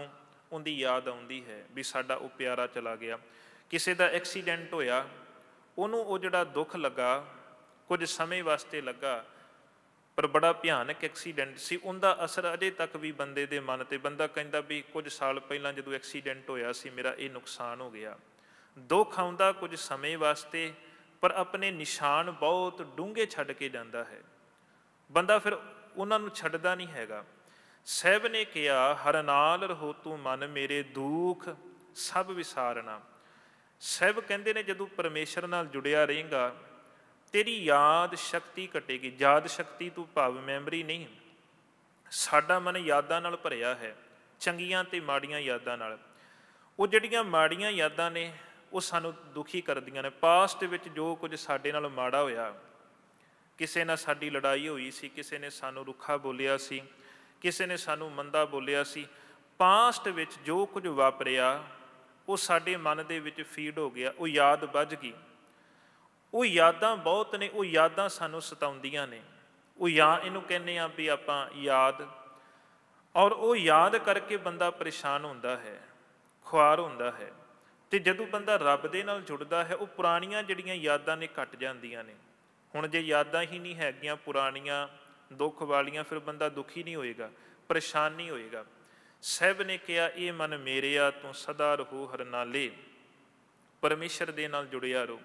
S1: ਉਹਦੀ ਯਾਦ ਆਉਂਦੀ ਹੈ ਵੀ ਸਾਡਾ ਉਹ ਪਿਆਰਾ ਚਲਾ ਗਿਆ ਕਿਸੇ ਦਾ ਐਕਸੀਡੈਂਟ ਹੋਇਆ ਉਹਨੂੰ ਉਹ ਜਿਹੜਾ ਦੁੱਖ ਲੱਗਾ ਕੁਝ ਸਮੇਂ ਵਾਸਤੇ ਲੱਗਾ ਪਰ ਬੜਾ ਭਿਆਨਕ ਐਕਸੀਡੈਂਟ ਸੀ ਉਹਦਾ ਅਸਰ ਅਜੇ ਤੱਕ ਵੀ ਬੰਦੇ ਦੇ ਮਨ ਤੇ ਬੰਦਾ ਕਹਿੰਦਾ ਵੀ ਕੁਝ ਸਾਲ ਪਹਿਲਾਂ ਜਦੋਂ ਐਕਸੀਡੈਂਟ ਹੋਇਆ ਸੀ ਮੇਰਾ ਇਹ ਨੁਕਸਾਨ ਹੋ ਗਿਆ ਦੁੱਖ ਆਉਂਦਾ ਕੁਝ ਸਮੇਂ ਵਾਸਤੇ ਪਰ ਆਪਣੇ ਨਿਸ਼ਾਨ ਬਹੁਤ ਡੂੰਘੇ ਛੱਡ ਕੇ ਜਾਂਦਾ ਹੈ ਬੰਦਾ ਫਿਰ ਉਹਨਾਂ ਨੂੰ ਛੱਡਦਾ ਨਹੀਂ ਹੈਗਾ ਸਹਿਬ ਨੇ ਕਿਹਾ ਹਰ ਨਾਲ ਰਹੋ ਤੂੰ ਮਨ ਮੇਰੇ ਦੁੱਖ ਸਭ ਵਿਸਾਰਨਾ ਸਹਿਬ ਕਹਿੰਦੇ ਨੇ ਜਦੋਂ ਪਰਮੇਸ਼ਰ ਨਾਲ ਜੁੜਿਆ ਰਹੇਗਾ ਤੇਰੀ ਯਾਦ ਸ਼ਕਤੀ ਘਟੇਗੀ ਯਾਦ ਸ਼ਕਤੀ ਤੂੰ ਭਾਵ ਮੈਮਰੀ ਨਹੀਂ ਸਾਡਾ ਮਨ ਯਾਦਾਂ ਨਾਲ ਭਰਿਆ ਹੈ ਚੰਗੀਆਂ ਤੇ ਮਾੜੀਆਂ ਯਾਦਾਂ ਨਾਲ ਉਹ ਜਿਹੜੀਆਂ ਮਾੜੀਆਂ ਯਾਦਾਂ ਨੇ ਉਹ ਸਾਨੂੰ ਦੁਖੀ ਕਰਦੀਆਂ ਨੇ ਪਾਸਟ ਵਿੱਚ ਜੋ ਕੁਝ ਸਾਡੇ ਨਾਲ ਮਾੜਾ ਹੋਇਆ ਕਿਸੇ ਨਾਲ ਸਾਡੀ ਲੜਾਈ ਹੋਈ ਸੀ ਕਿਸੇ ਨੇ ਸਾਨੂੰ ਰੁੱਖਾ ਬੋਲਿਆ ਸੀ ਕਿਸੇ ਨੇ ਸਾਨੂੰ ਮੰਦਾ ਬੋਲਿਆ ਸੀ ਪਾਸਟ ਵਿੱਚ ਜੋ ਕੁਝ ਵਾਪਰਿਆ ਉਹ ਸਾਡੇ ਮਨ ਦੇ ਵਿੱਚ ਫੀਡ ਹੋ ਗਿਆ ਉਹ ਯਾਦ ਵੱਜ ਗਈ ਉਹ ਯਾਦਾਂ ਬਹੁਤ ਨੇ ਉਹ ਯਾਦਾਂ ਸਾਨੂੰ ਸਤਾਉਂਦੀਆਂ ਨੇ ਉਹ ਯਾ ਇਹਨੂੰ ਕਹਿੰਦੇ ਆ ਵੀ ਆਪਾਂ ਯਾਦ ਔਰ ਉਹ ਯਾਦ ਕਰਕੇ ਬੰਦਾ ਪਰੇਸ਼ਾਨ ਹੁੰਦਾ ਹੈ ਖੁਆਰ ਹੁੰਦਾ ਹੈ ਤੇ ਜਦੋਂ ਬੰਦਾ ਰੱਬ ਦੇ ਨਾਲ ਜੁੜਦਾ ਹੈ ਉਹ ਪੁਰਾਣੀਆਂ ਜਿਹੜੀਆਂ ਯਾਦਾਂ ਨੇ ਘਟ ਜਾਂਦੀਆਂ ਨੇ ਹੁਣ ਜੇ ਯਾਦਾਂ ਹੀ ਨਹੀਂ ਹੈਗੀਆਂ ਪੁਰਾਣੀਆਂ ਦੁੱਖ ਵਾਲੀਆਂ ਫਿਰ ਬੰਦਾ ਦੁਖੀ ਨਹੀਂ ਹੋਏਗਾ ਪਰੇਸ਼ਾਨ ਨਹੀਂ ਹੋਏਗਾ ਸਹਿਬ ਨੇ ਕਿਹਾ ਇਹ ਮਨ ਮੇਰਿਆ ਤੂੰ ਸਦਾ ਰਹੋ ਹਰ ਨਾਲੇ ਪਰਮੇਸ਼ਰ ਦੇ ਨਾਲ ਜੁੜਿਆ ਰਹੋ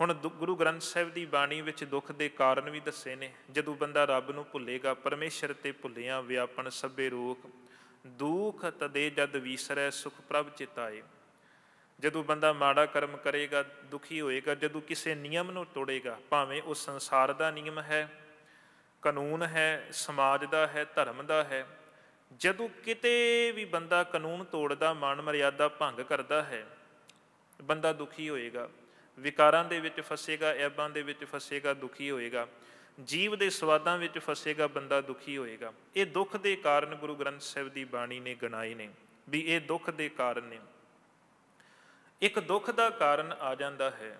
S1: ਹੁਣ ਗੁਰੂ ਗ੍ਰੰਥ ਸਾਹਿਬ ਦੀ ਬਾਣੀ ਵਿੱਚ ਦੁੱਖ ਦੇ ਕਾਰਨ ਵੀ ਦੱਸੇ ਨੇ ਜਦੋਂ ਬੰਦਾ ਰੱਬ ਨੂੰ ਭੁੱਲੇਗਾ ਪਰਮੇਸ਼ਰ ਤੇ ਭੁੱਲਿਆਂ ਵਿਆਪਨ ਸਭੇ ਰੋਖ ਦੁੱਖ ਤਦੇ ਜਦ ਵਿਸਰੈ ਸੁਖ ਪ੍ਰਭ ਚਿਤਾਏ ਜਦੋਂ ਬੰਦਾ ਮਾੜਾ ਕਰਮ ਕਰੇਗਾ ਦੁਖੀ ਹੋਏਗਾ ਜਦੋਂ ਕਿਸੇ ਨਿਯਮ ਨੂੰ ਤੋੜੇਗਾ ਭਾਵੇਂ ਉਹ ਸੰਸਾਰ ਦਾ ਨਿਯਮ ਹੈ ਕਾਨੂੰਨ ਹੈ ਸਮਾਜ ਦਾ ਹੈ ਧਰਮ ਦਾ ਹੈ ਜਦੋਂ ਕਿਤੇ ਵੀ ਬੰਦਾ ਕਾਨੂੰਨ ਤੋੜਦਾ ਮਾਨ ਮਰਿਆਦਾ ਭੰਗ ਕਰਦਾ ਹੈ ਬੰਦਾ ਦੁਖੀ ਹੋਏਗਾ ਵਿਕਾਰਾਂ ਦੇ ਵਿੱਚ ਫਸੇਗਾ ਐਬਾਂ ਦੇ ਵਿੱਚ ਫਸੇਗਾ ਦੁਖੀ ਹੋਏਗਾ ਜੀਵ ਦੇ ਸਵਾਦਾਂ ਵਿੱਚ ਫਸੇਗਾ ਬੰਦਾ ਦੁਖੀ ਹੋਏਗਾ ਇਹ ਦੁੱਖ ਦੇ ਕਾਰਨ ਗੁਰੂ ਗ੍ਰੰਥ ਸਾਹਿਬ ਦੀ ਬਾਣੀ ਨੇ ਗਣਾਏ ਨੇ ਵੀ ਇਹ ਦੁੱਖ ਦੇ ਕਾਰਨ ਨੇ ਇੱਕ ਦੁੱਖ ਦਾ ਕਾਰਨ ਆ ਜਾਂਦਾ ਹੈ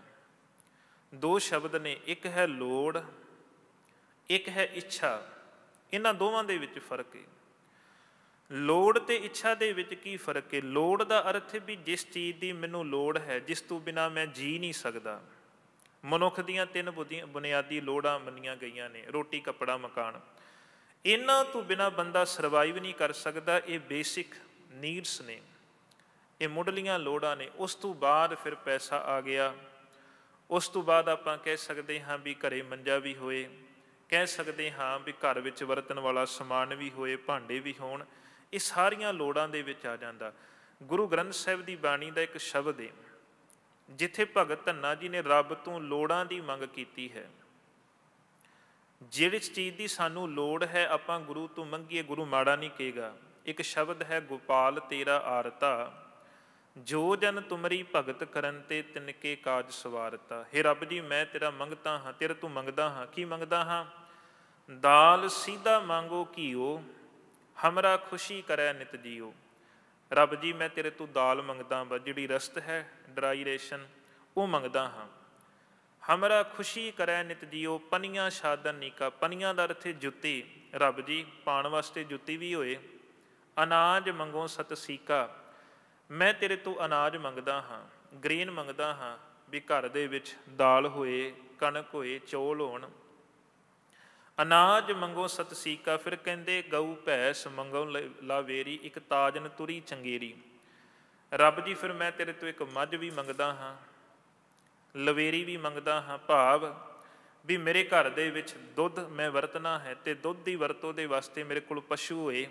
S1: ਦੋ ਸ਼ਬਦ ਨੇ ਇੱਕ ਹੈ ਲੋੜ ਇੱਕ ਹੈ ਇੱਛਾ ਇਹਨਾਂ ਦੋਵਾਂ ਦੇ ਵਿੱਚ ਫਰਕ ਹੈ ਲੋੜ ਤੇ ਇੱਛਾ ਦੇ ਵਿੱਚ ਕੀ ਫਰਕ ਹੈ ਲੋੜ ਦਾ ਅਰਥ ਵੀ ਜਿਸ ਚੀਜ਼ ਦੀ ਮੈਨੂੰ ਲੋੜ ਹੈ ਜਿਸ ਤੋਂ ਬਿਨਾ ਮੈਂ ਜੀ ਨਹੀਂ ਸਕਦਾ ਮਨੁੱਖ ਦੀਆਂ ਤਿੰਨ ਬੁਨਿਆਦੀ ਲੋੜਾਂ ਮੰਨੀਆਂ ਗਈਆਂ ਨੇ ਰੋਟੀ ਕੱਪੜਾ ਮਕਾਨ ਇਹਨਾਂ ਤੋਂ ਬਿਨਾ ਬੰਦਾ ਸਰਵਾਈਵ ਨਹੀਂ ਕਰ ਸਕਦਾ ਇਹ ਬੇਸਿਕ ਨੀਡਸ ਨੇ ਇਹ ਮੁੱਢਲੀਆਂ ਲੋੜਾਂ ਨੇ ਉਸ ਤੋਂ ਬਾਅਦ ਫਿਰ ਪੈਸਾ ਆ ਗਿਆ ਉਸ ਤੋਂ ਬਾਅਦ ਆਪਾਂ ਕਹਿ ਸਕਦੇ ਹਾਂ ਵੀ ਘਰੇ ਮੰਜਾ ਵੀ ਹੋਏ ਕਹਿ ਸਕਦੇ ਹਾਂ ਵੀ ਘਰ ਵਿੱਚ ਵਰਤਣ ਵਾਲਾ ਸਮਾਨ ਵੀ ਹੋਏ ਭਾਂਡੇ ਵੀ ਹੋਣ ਇਹ ਸਾਰੀਆਂ ਲੋੜਾਂ ਦੇ ਵਿੱਚ ਆ ਜਾਂਦਾ ਗੁਰੂ ਗ੍ਰੰਥ ਸਾਹਿਬ ਦੀ ਬਾਣੀ ਦਾ ਇੱਕ ਸ਼ਬਦ ਹੈ ਜਿੱਥੇ ਭਗਤ ਧੰਨਾ ਜੀ ਨੇ ਰੱਬ ਤੋਂ ਲੋੜਾਂ ਦੀ ਮੰਗ ਕੀਤੀ ਹੈ ਜਿਹੜੀ ਚੀਜ਼ ਦੀ ਸਾਨੂੰ ਲੋੜ ਹੈ ਆਪਾਂ ਗੁਰੂ ਤੋਂ ਮੰਗੀਏ ਗੁਰੂ ਮਾੜਾ ਨਹੀਂ ਕਹੇਗਾ ਇੱਕ ਸ਼ਬਦ ਹੈ ਗੋਪਾਲ ਤੇਰਾ ਆਰਤਾ ਜੋ ਜਨ ਤੁਮਰੀ ਭਗਤ ਕਰਨ ਤੇ ਤਿਨਕੇ ਕਾਜ ਸਵਾਰਤਾ हे ਰੱਬ ਜੀ ਮੈਂ ਤੇਰਾ ਮੰਗਤਾ ਹਾਂ ਤੇਰੇ ਤੋਂ ਮੰਗਦਾ ਹਾਂ ਕੀ ਮੰਗਦਾ ਹਾਂ ਦਾਲ ਸਿੱਧਾ ਮੰਗੋ ਕੀਓ ਹਮਰਾ ਖੁਸ਼ੀ ਕਰੈ ਨਿਤ ਜੀਓ ਰੱਬ ਜੀ ਮੈਂ ਤੇਰੇ ਤੋਂ ਦਾਲ ਮੰਗਦਾ ਬਾ ਜਿਹੜੀ ਰਸਤ ਹੈ ਡਰਾਈਰੇਸ਼ਨ ਉਹ ਮੰਗਦਾ ਹਾਂ ਹਮਰਾ ਖੁਸ਼ੀ ਕਰੈ ਨਿਤ ਜੀਓ ਪਨੀਆਂ ਸ਼ਾਦਨ ਨੀਕਾ ਪਨੀਆਂ ਦਾ ਅਰਥ ਹੈ ਜੁੱਤੀ ਰੱਬ ਜੀ ਪਾਣ ਵਾਸਤੇ ਜੁੱਤੀ ਵੀ ਹੋਏ ਅਨਾਜ ਮੰਗੋ ਸਤ ਸੀਕਾ ਮੈਂ ਤੇਰੇ ਤੋਂ ਅਨਾਜ ਮੰਗਦਾ ਹਾਂ ਗ੍ਰੀਨ ਮੰਗਦਾ ਹਾਂ ਵੀ ਘਰ ਦੇ ਵਿੱਚ ਦਾਲ ਹੋਏ ਕਣਕ ਹੋਏ ਚੋਲ ਹੋਣ ਅਨਾਜ ਮੰਗੋ ਸਤ ਸੀਕਾ ਫਿਰ ਕਹਿੰਦੇ ਗਊ ਭੈਸ ਮੰਗੋ ਲਾਵੇਰੀ ਇੱਕ ਤਾਜਨ ਤੁਰੀ ਚੰਗੇਰੀ ਰੱਬ ਜੀ ਫਿਰ ਮੈਂ ਤੇਰੇ ਤੋਂ ਇੱਕ ਮੱਝ ਵੀ ਮੰਗਦਾ ਹਾਂ ਲਵੇਰੀ ਵੀ ਮੰਗਦਾ ਹਾਂ ਭਾਵ ਵੀ ਮੇਰੇ ਘਰ ਦੇ ਵਿੱਚ ਦੁੱਧ ਮੈਂ ਵਰਤਣਾ ਹੈ ਤੇ ਦੁੱਧ ਦੀ ਵਰਤੋਂ ਦੇ ਵਾਸਤੇ ਮੇਰੇ ਕੋਲ ਪਸ਼ੂ ਹੋਏ